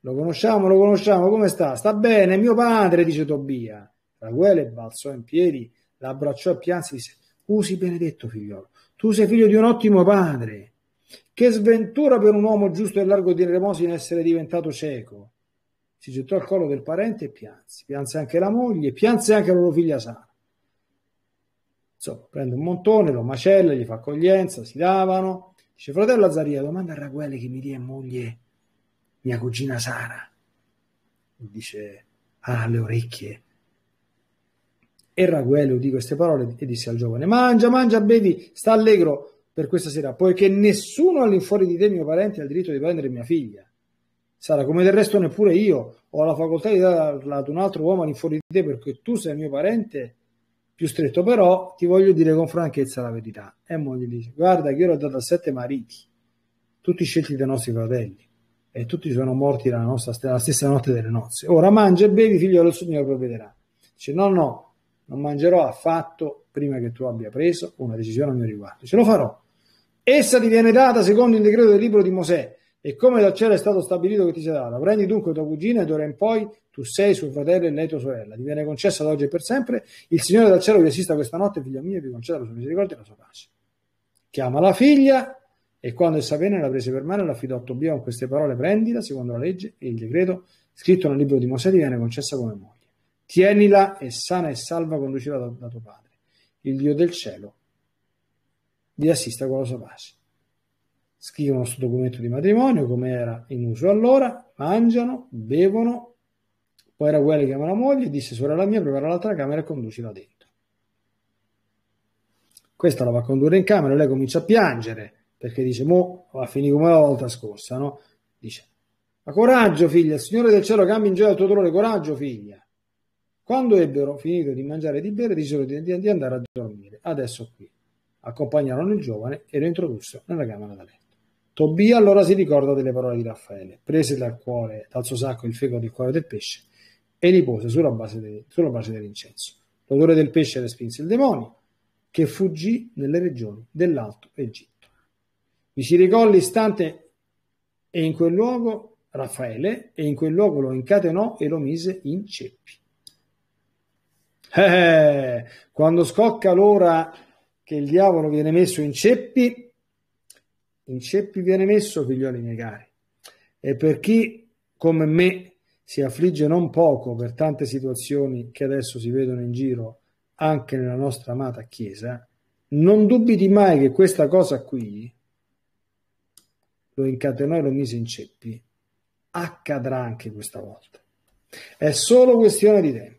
lo conosciamo, lo conosciamo, come sta? Sta bene, mio padre, dice Tobia. Raguele balzò in piedi, l'abbracciò e pianse e disse, usi benedetto figliolo, tu sei figlio di un ottimo padre. Che sventura per un uomo giusto e largo di elemosina essere diventato cieco. Si gettò al collo del parente e pianse. Pianse anche la moglie, pianse anche la loro figlia Sara. Insomma, prende un montone, lo macella, gli fa accoglienza, si lavano. Dice, fratello Azzaria, domanda a Raguele che mi dia moglie mia cugina Sara, dice Ana ah, le orecchie. E Raguel udì queste parole e disse al giovane, mangia, mangia, bevi, sta allegro per questa sera, poiché nessuno all'infuori di te, mio parente, ha il diritto di prendere mia figlia. Sara, come del resto neppure io ho la facoltà di darla ad un altro uomo all'infuori di te, perché tu sei mio parente più stretto, però ti voglio dire con franchezza la verità. E moglie dice, guarda che io l'ho data a sette mariti, tutti scelti dai nostri fratelli e tutti sono morti la, nostra, la stessa notte delle nozze. Ora mangia e bevi, figlio del Signore provvederà. Dice, no, no, non mangerò affatto prima che tu abbia preso una decisione a mio riguardo. Ce lo farò. Essa ti viene data secondo il decreto del libro di Mosè e come dal cielo è stato stabilito che ti sia data. Prendi dunque tua cugina e d'ora in poi tu sei suo fratello e lei tua sorella. Ti viene concessa da oggi e per sempre. Il Signore dal cielo vi assista questa notte, figlio mio, e vi conceda la sua misericordia e la sua pace. Chiama la figlia e quando il Savene la prese per mano, l'affidò a Tobia con queste parole: Prendila secondo la legge e il decreto scritto nel libro di Mosè, ti viene concessa come moglie. Tienila e sana e salva conducila da, da tuo padre. Il Dio del cielo vi assista con la sua pace. Scrivono questo documento di matrimonio, come era in uso allora, mangiano, bevono. Poi Raghuele chiama la moglie e disse: Sorella mia, prepara l'altra camera e conducila dentro. Questa la va a condurre in camera, lei comincia a piangere perché dice, mo va a finire come la volta scorsa, no? Dice, ma coraggio figlia, il Signore del cielo cambia in gioia il tuo dolore, coraggio figlia. Quando ebbero finito di mangiare e di bere, dicevano di, di, di andare a dormire. Adesso qui. Accompagnarono il giovane e lo introdusse nella camera da letto. Tobia allora si ricorda delle parole di Raffaele, prese dal cuore, dal suo sacco il fegato del cuore del pesce e li pose sulla base, de, sulla base dell'incenso. L'odore del pesce respinse il demonio, che fuggì nelle regioni dell'Alto Egitto. Vi si recò all'istante e in quel luogo Raffaele e in quel luogo lo incatenò e lo mise in ceppi. Eh, quando scocca l'ora che il diavolo viene messo in ceppi, in ceppi viene messo, figlioli miei cari. E per chi come me si affligge non poco per tante situazioni che adesso si vedono in giro anche nella nostra amata Chiesa, non dubiti mai che questa cosa qui lo incatenò e lo mise in ceppi. Accadrà anche questa volta. È solo questione di tempo.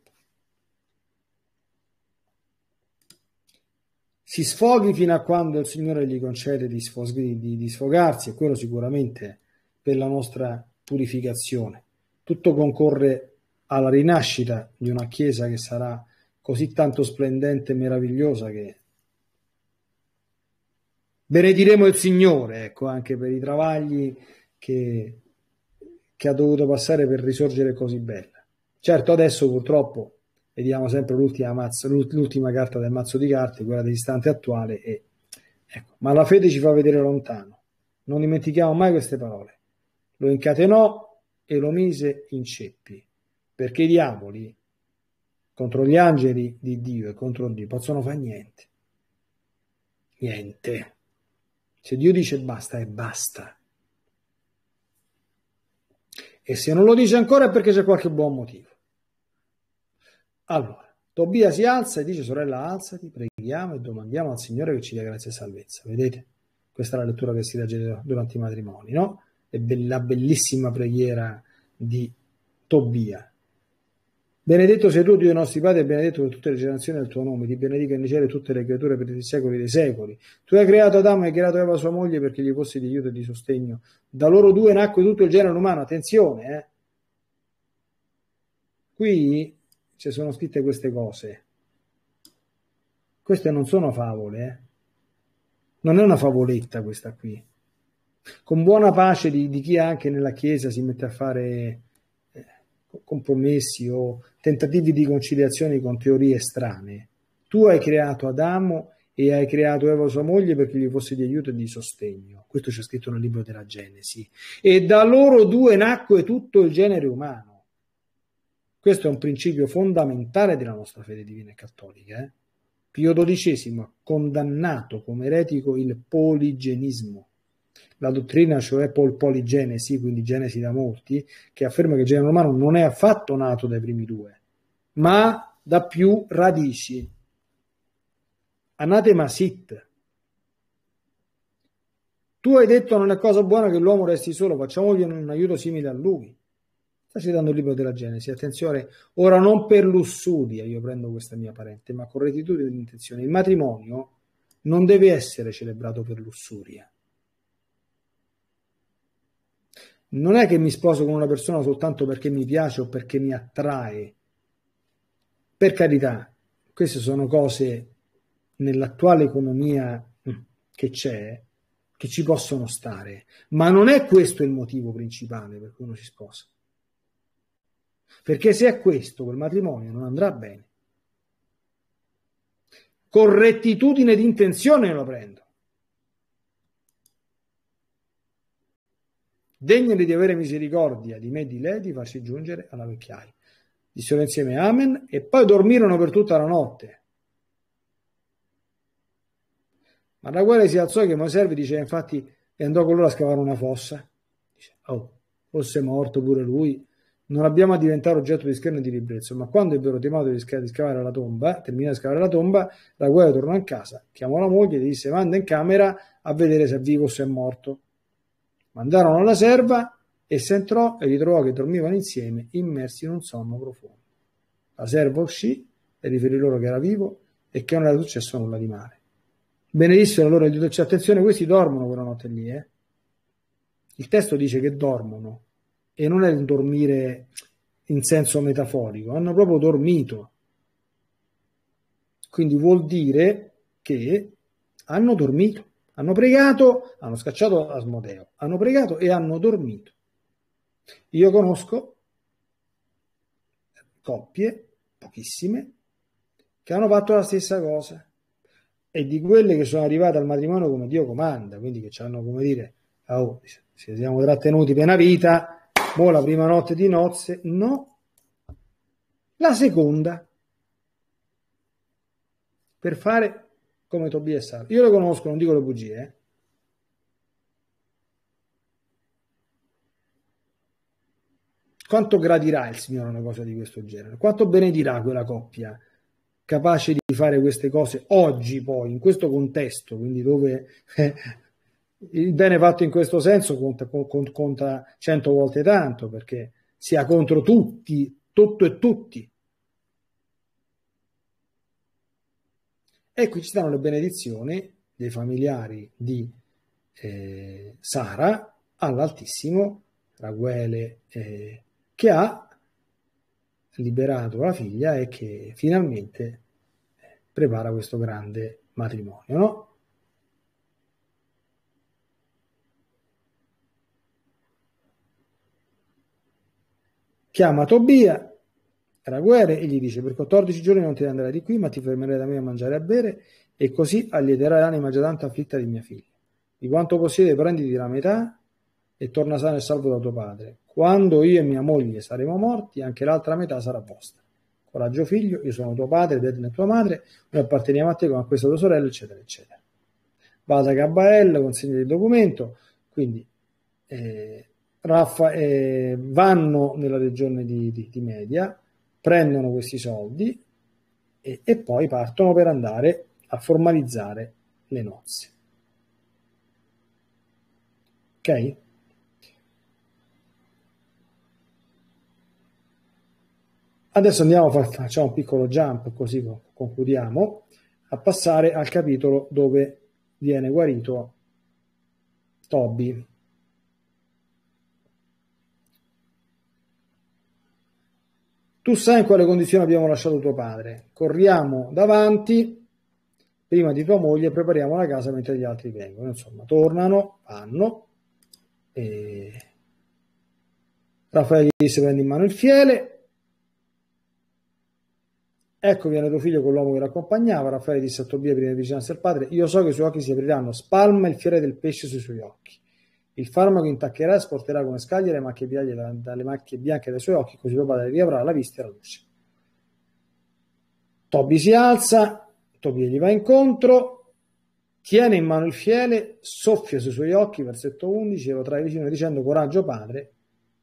Si sfoghi fino a quando il Signore gli concede di, sfog- di, di sfogarsi, e quello sicuramente per la nostra purificazione. Tutto concorre alla rinascita di una Chiesa che sarà così tanto splendente e meravigliosa che benediremo il Signore, ecco, anche per i travagli che, che ha dovuto passare per risorgere così bella. Certo, adesso purtroppo vediamo sempre l'ultima, mazzo, l'ultima carta del mazzo di carte, quella dell'istante attuale, e, ecco, ma la fede ci fa vedere lontano. Non dimentichiamo mai queste parole. Lo incatenò e lo mise in ceppi, perché i diavoli contro gli angeli di Dio e contro Dio possono fare niente. Niente. Se Dio dice basta, è basta. E se non lo dice ancora è perché c'è qualche buon motivo. Allora, Tobia si alza e dice sorella alzati, preghiamo e domandiamo al Signore che ci dia grazia e salvezza. Vedete? Questa è la lettura che si legge durante i matrimoni, no? E la bellissima preghiera di Tobia. Benedetto sei tu, Dio dei nostri padri, e benedetto per tutte le generazioni al tuo nome. Ti benedica in cielo tutte le creature per i secoli dei secoli. Tu hai creato Adamo e hai creato Eva sua moglie perché gli fossi di aiuto e di sostegno. Da loro due nacque tutto il genere umano. Attenzione, eh. Qui ci sono scritte queste cose. Queste non sono favole, eh. Non è una favoletta questa qui. Con buona pace di, di chi anche nella Chiesa si mette a fare compromessi o tentativi di conciliazione con teorie strane. Tu hai creato Adamo e hai creato Eva sua moglie perché gli fosse di aiuto e di sostegno. Questo c'è scritto nel libro della Genesi. E da loro due nacque tutto il genere umano. Questo è un principio fondamentale della nostra fede divina e cattolica. Eh? Pio XII ha condannato come eretico il poligenismo la dottrina, cioè Pol Poligenesi, quindi genesi da molti, che afferma che il genere umano non è affatto nato dai primi due, ma da più radici. Anatema sit. Tu hai detto non è cosa buona che l'uomo resti solo, facciamogli un aiuto simile a lui. Sta citando il libro della Genesi, attenzione, ora non per lussuria io prendo questa mia parente, ma con rettitudine di intenzione. Il matrimonio non deve essere celebrato per lussuria. non è che mi sposo con una persona soltanto perché mi piace o perché mi attrae. Per carità, queste sono cose nell'attuale economia mm, che c'è che ci possono stare, ma non è questo il motivo principale per cui uno si sposa. Perché se è questo, quel matrimonio non andrà bene. Con rettitudine di intenzione lo prendo. degnali di avere misericordia di me di lei, di farsi giungere alla vecchiaia. Dissero insieme Amen e poi dormirono per tutta la notte. Ma la guerra si alzò che Moservi dice infatti e andò con loro a scavare una fossa. Dice, oh, fosse morto pure lui. Non abbiamo a diventare oggetto di scherno e di ribrezzo, ma quando ebbero temato di, sca- di scavare la tomba, terminò di scavare la tomba, la guerra tornò a casa, chiamò la moglie e disse manda in camera a vedere se è vivo o se è morto. Mandarono la serva e si entrò e li trovò che dormivano insieme, immersi in un sonno profondo. La serva uscì e riferì loro che era vivo e che non era successo nulla di male. Benedissero loro il Dio. Attenzione, questi dormono quella notte lì, eh? Il testo dice che dormono e non è un dormire in senso metaforico, hanno proprio dormito. Quindi vuol dire che hanno dormito. Hanno pregato, hanno scacciato Asmodeo, hanno pregato e hanno dormito. Io conosco coppie, pochissime, che hanno fatto la stessa cosa e di quelle che sono arrivate al matrimonio come Dio comanda, quindi che ci hanno, come dire, oh, se siamo trattenuti per una vita, boh, la prima notte di nozze, no, la seconda, per fare come Tobia e Sara. Io le conosco, non dico le bugie. Eh. Quanto gradirà il Signore una cosa di questo genere? Quanto benedirà quella coppia capace di fare queste cose oggi poi, in questo contesto, quindi dove eh, il bene fatto in questo senso conta, conta, conta cento volte tanto, perché sia contro tutti, tutto e tutti, E qui ci danno le benedizioni dei familiari di eh, Sara all'Altissimo, Raguele, eh, che ha liberato la figlia e che finalmente eh, prepara questo grande matrimonio, no? Chiama Tobia Raghuere e gli dice per 14 giorni non ti andrai di qui ma ti fermerai da me a mangiare e a bere e così allieterai l'anima già tanto afflitta di mia figlia. Di quanto possiede prenditi la metà e torna sano e salvo da tuo padre. Quando io e mia moglie saremo morti anche l'altra metà sarà vostra. Coraggio figlio, io sono tuo padre, ed è tua madre, noi apparteniamo a te come a questa tua sorella, eccetera, eccetera. Vada Gabbael, consegna il documento, quindi... Eh, Raffa, eh, vanno nella regione di, di, di Media, prendono questi soldi e, e poi partono per andare a formalizzare le nozze. Ok? Adesso andiamo facciamo un piccolo jump così concludiamo a passare al capitolo dove viene guarito Toby Tu sai in quale condizione abbiamo lasciato tuo padre. Corriamo davanti, prima di tua moglie, prepariamo la casa mentre gli altri vengono. Insomma, tornano, vanno. E... Raffaele gli disse prendi in mano il fiele. Ecco viene tuo figlio con l'uomo che l'accompagnava. Raffaele disse a Tobia prima di avvicinarsi al padre, io so che i suoi occhi si apriranno, spalma il fiere del pesce sui suoi occhi. Il farmaco intaccherà e sporterà come scaglie le macchie bianche, dalle macchie bianche dai suoi occhi, così lo padre riavrà la vista e la luce. Toby si alza, Toby gli va incontro, tiene in mano il fiele, soffia sui suoi occhi, versetto 11, lo trae vicino dicendo coraggio padre,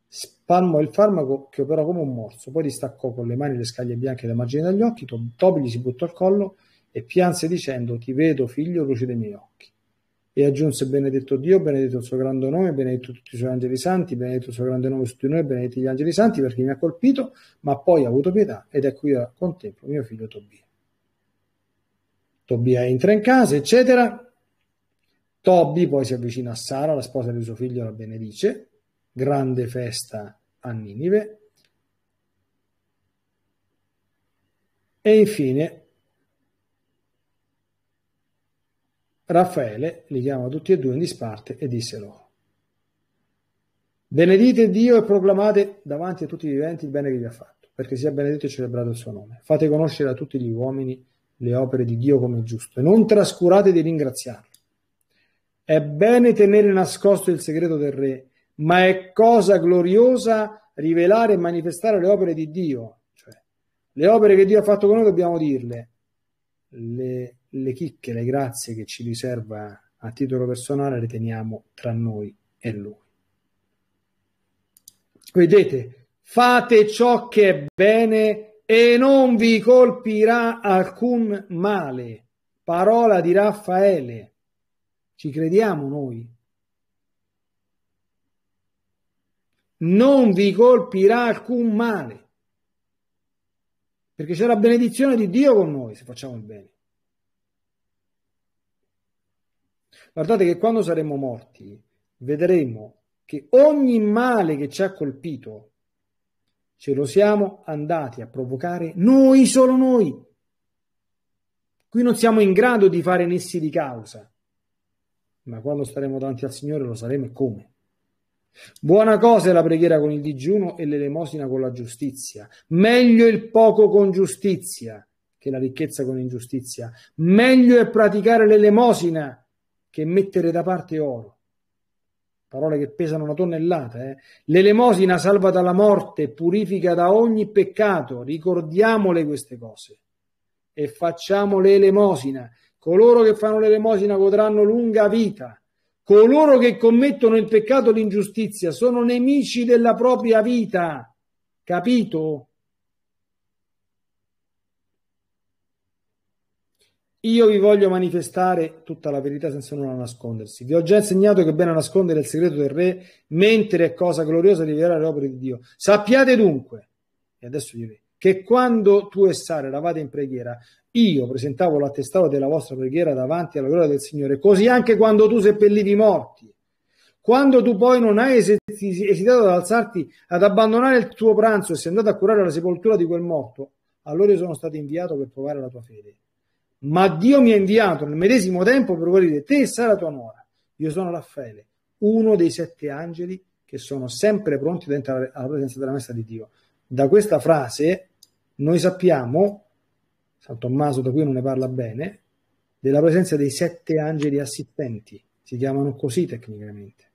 spalmò il farmaco che operò come un morso, poi distaccò con le mani le scaglie bianche dai margini dagli occhi, Toby gli si buttò al collo e pianse dicendo ti vedo figlio luce dei miei occhi e aggiunse benedetto Dio, benedetto il suo grande nome, benedetto tutti i suoi angeli santi, benedetto il suo grande nome su di noi, benedetti gli angeli santi perché mi ha colpito, ma poi ha avuto pietà ed ecco io contemplo mio figlio Tobia. Tobia entra in casa, eccetera. Tobi poi si avvicina a Sara, la sposa di suo figlio, la benedice. Grande festa a Ninive. E infine Raffaele li chiamò tutti e due in disparte e disse loro Benedite Dio e proclamate davanti a tutti i viventi il bene che vi ha fatto, perché sia benedetto e celebrato il suo nome. Fate conoscere a tutti gli uomini le opere di Dio come giusto e non trascurate di ringraziarlo. È bene tenere nascosto il segreto del Re, ma è cosa gloriosa rivelare e manifestare le opere di Dio. Cioè, le opere che Dio ha fatto con noi dobbiamo dirle, le le chicche, le grazie che ci riserva a titolo personale le teniamo tra noi e lui. Vedete, fate ciò che è bene e non vi colpirà alcun male. Parola di Raffaele. Ci crediamo noi? Non vi colpirà alcun male. Perché c'è la benedizione di Dio con noi se facciamo il bene. Guardate che quando saremo morti vedremo che ogni male che ci ha colpito ce lo siamo andati a provocare noi, solo noi. Qui non siamo in grado di fare nessi di causa, ma quando staremo davanti al Signore lo saremo e come. Buona cosa è la preghiera con il digiuno e l'elemosina con la giustizia. Meglio il poco con giustizia che la ricchezza con ingiustizia. Meglio è praticare l'elemosina che mettere da parte oro. Parole che pesano una tonnellata. Eh? L'elemosina salva dalla morte, purifica da ogni peccato. Ricordiamole queste cose e facciamo l'elemosina. Coloro che fanno l'elemosina godranno lunga vita. Coloro che commettono il peccato di ingiustizia sono nemici della propria vita. Capito? Io vi voglio manifestare tutta la verità senza nulla nascondersi. Vi ho già insegnato che è bene nascondere il segreto del re, mentre è cosa gloriosa rivelare le opere di Dio. Sappiate dunque, e adesso vi vedo, che quando tu e Sara eravate in preghiera, io presentavo l'attestato della vostra preghiera davanti alla gloria del Signore, così anche quando tu seppellivi i morti. Quando tu poi non hai esitato ad alzarti, ad abbandonare il tuo pranzo e sei andato a curare la sepoltura di quel morto, allora io sono stato inviato per provare la tua fede ma Dio mi ha inviato nel medesimo tempo per guarire te e Sara tua nuora. Io sono Raffaele, uno dei sette angeli che sono sempre pronti ad entrare alla presenza della messa di Dio. Da questa frase noi sappiamo, San Tommaso da qui non ne parla bene, della presenza dei sette angeli assistenti, si chiamano così tecnicamente.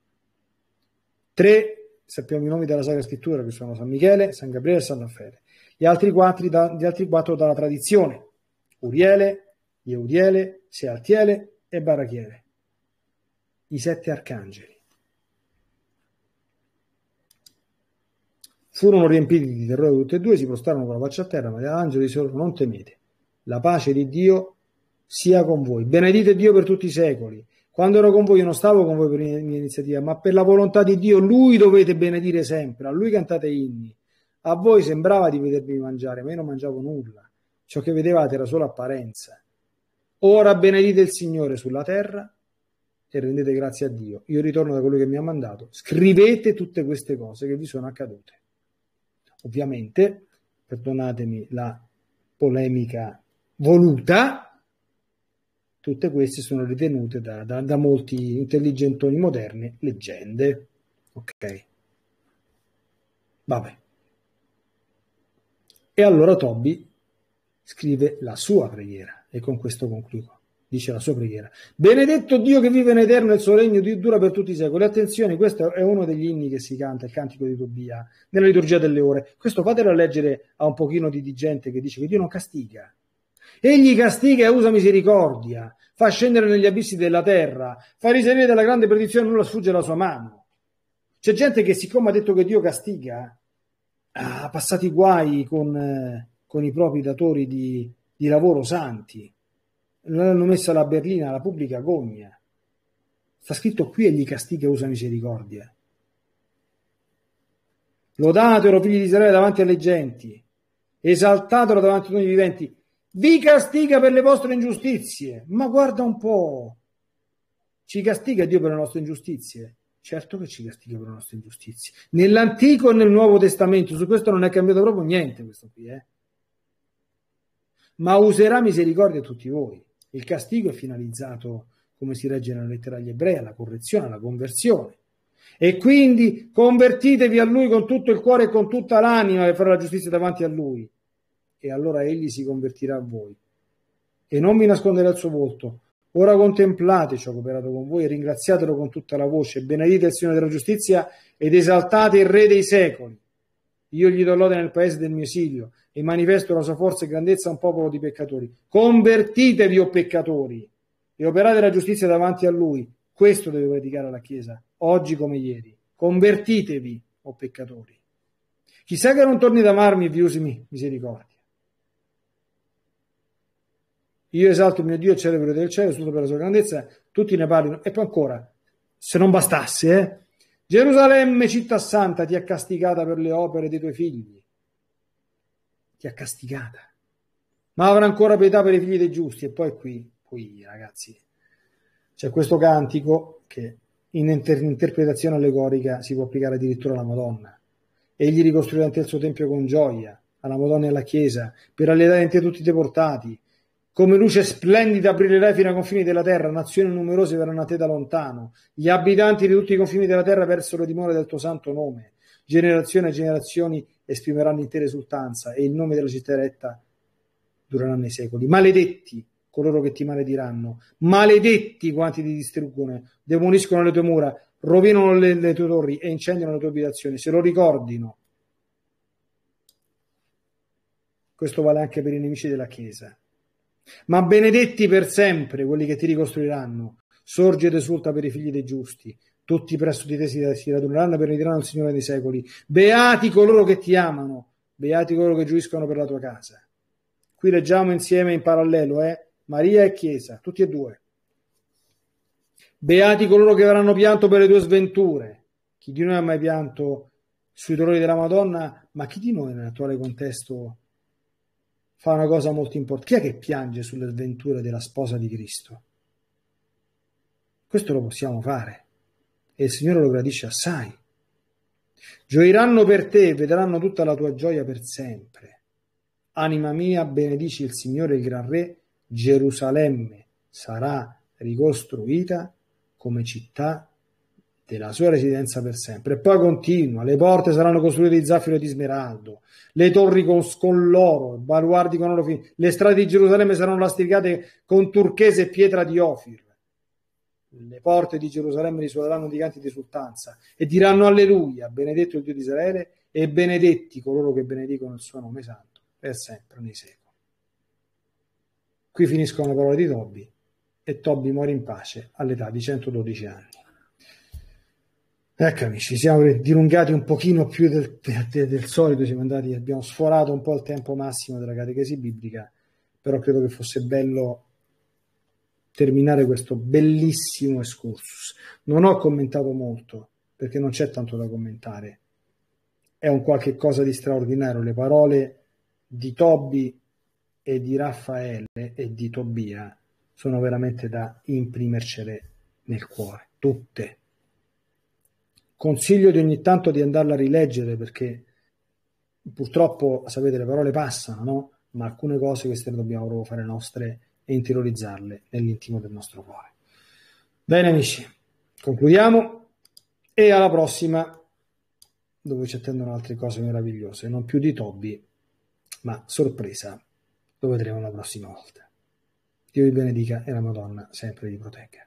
Tre sappiamo i nomi della Sacra Scrittura, che sono San Michele, San Gabriele e San Raffaele. Gli altri quattro, da, gli altri quattro dalla tradizione, Uriele, Yeudiele, Sealtiele e Barachiele. I sette arcangeli. Furono riempiti di terrore tutti e due, si prostrarono con la faccia a terra, ma l'angelo disse loro non temete, la pace di Dio sia con voi. Benedite Dio per tutti i secoli. Quando ero con voi io non stavo con voi per mia iniziativa, ma per la volontà di Dio, Lui dovete benedire sempre, a Lui cantate inni. A voi sembrava di vedervi mangiare, ma io non mangiavo nulla. Ciò che vedevate era solo apparenza Ora benedite il Signore sulla terra e rendete grazie a Dio. Io ritorno da quello che mi ha mandato. Scrivete tutte queste cose che vi sono accadute. Ovviamente, perdonatemi la polemica voluta, tutte queste sono ritenute da, da, da molti intelligentoni moderni leggende. Ok? Vabbè. E allora Tobi scrive la sua preghiera e con questo concludo. Dice la sua preghiera. Benedetto Dio che vive in eterno e il suo regno dura per tutti i secoli. Attenzione, questo è uno degli inni che si canta, il cantico di Tobia, nella liturgia delle ore. Questo fatelo a leggere a un pochino di, di gente che dice che Dio non castiga. Egli castiga e usa misericordia, fa scendere negli abissi della terra, fa risalire dalla grande perdizione, nulla sfugge alla sua mano. C'è gente che, siccome ha detto che Dio castiga, ha passato i guai con, eh, con i propri datori di, di lavoro santi. Non hanno messo la berlina alla pubblica gogna. Sta scritto qui e gli castiga e usa misericordia. Lodatelo, figli di Israele, davanti alle genti. Esaltatelo davanti a tutti i viventi. Vi castiga per le vostre ingiustizie. Ma guarda un po'. Ci castiga Dio per le nostre ingiustizie? Certo che ci castiga per le nostre ingiustizie. Nell'Antico e nel Nuovo Testamento, su questo non è cambiato proprio niente questo qui, eh ma userà misericordia a tutti voi. Il castigo è finalizzato, come si legge nella lettera agli ebrei, alla correzione, alla conversione. E quindi convertitevi a lui con tutto il cuore e con tutta l'anima e farò la giustizia davanti a lui. E allora egli si convertirà a voi. E non vi nasconderà il suo volto. Ora contemplate ciò che ho operato con voi e ringraziatelo con tutta la voce. Benedite il Signore della giustizia ed esaltate il Re dei secoli. Io gli do lode nel paese del mio esilio e manifesto la sua forza e grandezza a un popolo di peccatori. Convertitevi, o peccatori, e operate la giustizia davanti a lui. Questo deve predicare la Chiesa, oggi come ieri. Convertitevi, o peccatori. Chissà che non torni ad amarmi e vi usi misericordia. Io esalto il mio Dio, il celebre del cielo, solo per la sua grandezza, tutti ne parlano. E poi ancora, se non bastasse, eh? Gerusalemme, città santa, ti ha castigata per le opere dei tuoi figli ti ha castigata. Ma avrà ancora pietà per i figli dei giusti. E poi qui, qui ragazzi, c'è questo cantico che in inter- interpretazione allegorica si può applicare addirittura alla Madonna. Egli ricostruirà il suo tempio con gioia, alla Madonna e alla Chiesa, per allietare in tutti i deportati. Come luce splendida brillerai fino ai confini della terra, nazioni numerose verranno a te da lontano, gli abitanti di tutti i confini della terra verso le dimore del tuo santo nome generazione a generazioni esprimeranno in esultanza e il nome della città eretta durerà nei secoli. Maledetti coloro che ti malediranno, maledetti quanti ti distruggono, demoliscono le tue mura, rovinano le, le tue torri e incendiano le tue abitazioni, se lo ricordino. Questo vale anche per i nemici della Chiesa. Ma benedetti per sempre quelli che ti ricostruiranno, sorge ed esulta per i figli dei giusti, tutti presso di te si, si raduneranno per ritirare il Signore dei secoli. Beati coloro che ti amano, beati coloro che giuiscono per la tua casa. Qui leggiamo insieme in parallelo, eh? Maria e Chiesa, tutti e due. Beati coloro che avranno pianto per le tue sventure. Chi di noi ha mai pianto sui dolori della Madonna? Ma chi di noi nell'attuale contesto fa una cosa molto importante? Chi è che piange sulle sventure della sposa di Cristo? Questo lo possiamo fare e il Signore lo gradisce assai. Gioiranno per te e vedranno tutta la tua gioia per sempre. Anima mia, benedici il Signore il Gran Re, Gerusalemme sarà ricostruita come città della sua residenza per sempre. E poi continua, le porte saranno costruite di zaffiro e di smeraldo, le torri con, con l'oro, baluardi con oro fino, le strade di Gerusalemme saranno lastricate con turchese e pietra di Ofir le porte di Gerusalemme risuoneranno di canti di esultanza e diranno alleluia, benedetto il Dio di Israele e benedetti coloro che benedicono il suo nome santo per sempre nei secoli. Qui finiscono le parole di Tobbi e Tobbi muore in pace all'età di 112 anni. Ecco amici, siamo dilungati un pochino più del, del, del solito, siamo andati, abbiamo sforato un po' il tempo massimo della catechesi biblica, però credo che fosse bello terminare questo bellissimo excursus. Non ho commentato molto perché non c'è tanto da commentare. È un qualche cosa di straordinario. Le parole di Tobbi e di Raffaele e di Tobia sono veramente da imprimercele nel cuore, tutte. Consiglio di ogni tanto di andarla a rileggere perché purtroppo, sapete, le parole passano, no? ma alcune cose queste le dobbiamo proprio fare nostre e interiorizzarle nell'intimo del nostro cuore. Bene amici, concludiamo e alla prossima dove ci attendono altre cose meravigliose, non più di Tobi, ma sorpresa, lo vedremo la prossima volta. Dio vi benedica e la Madonna sempre vi protegga.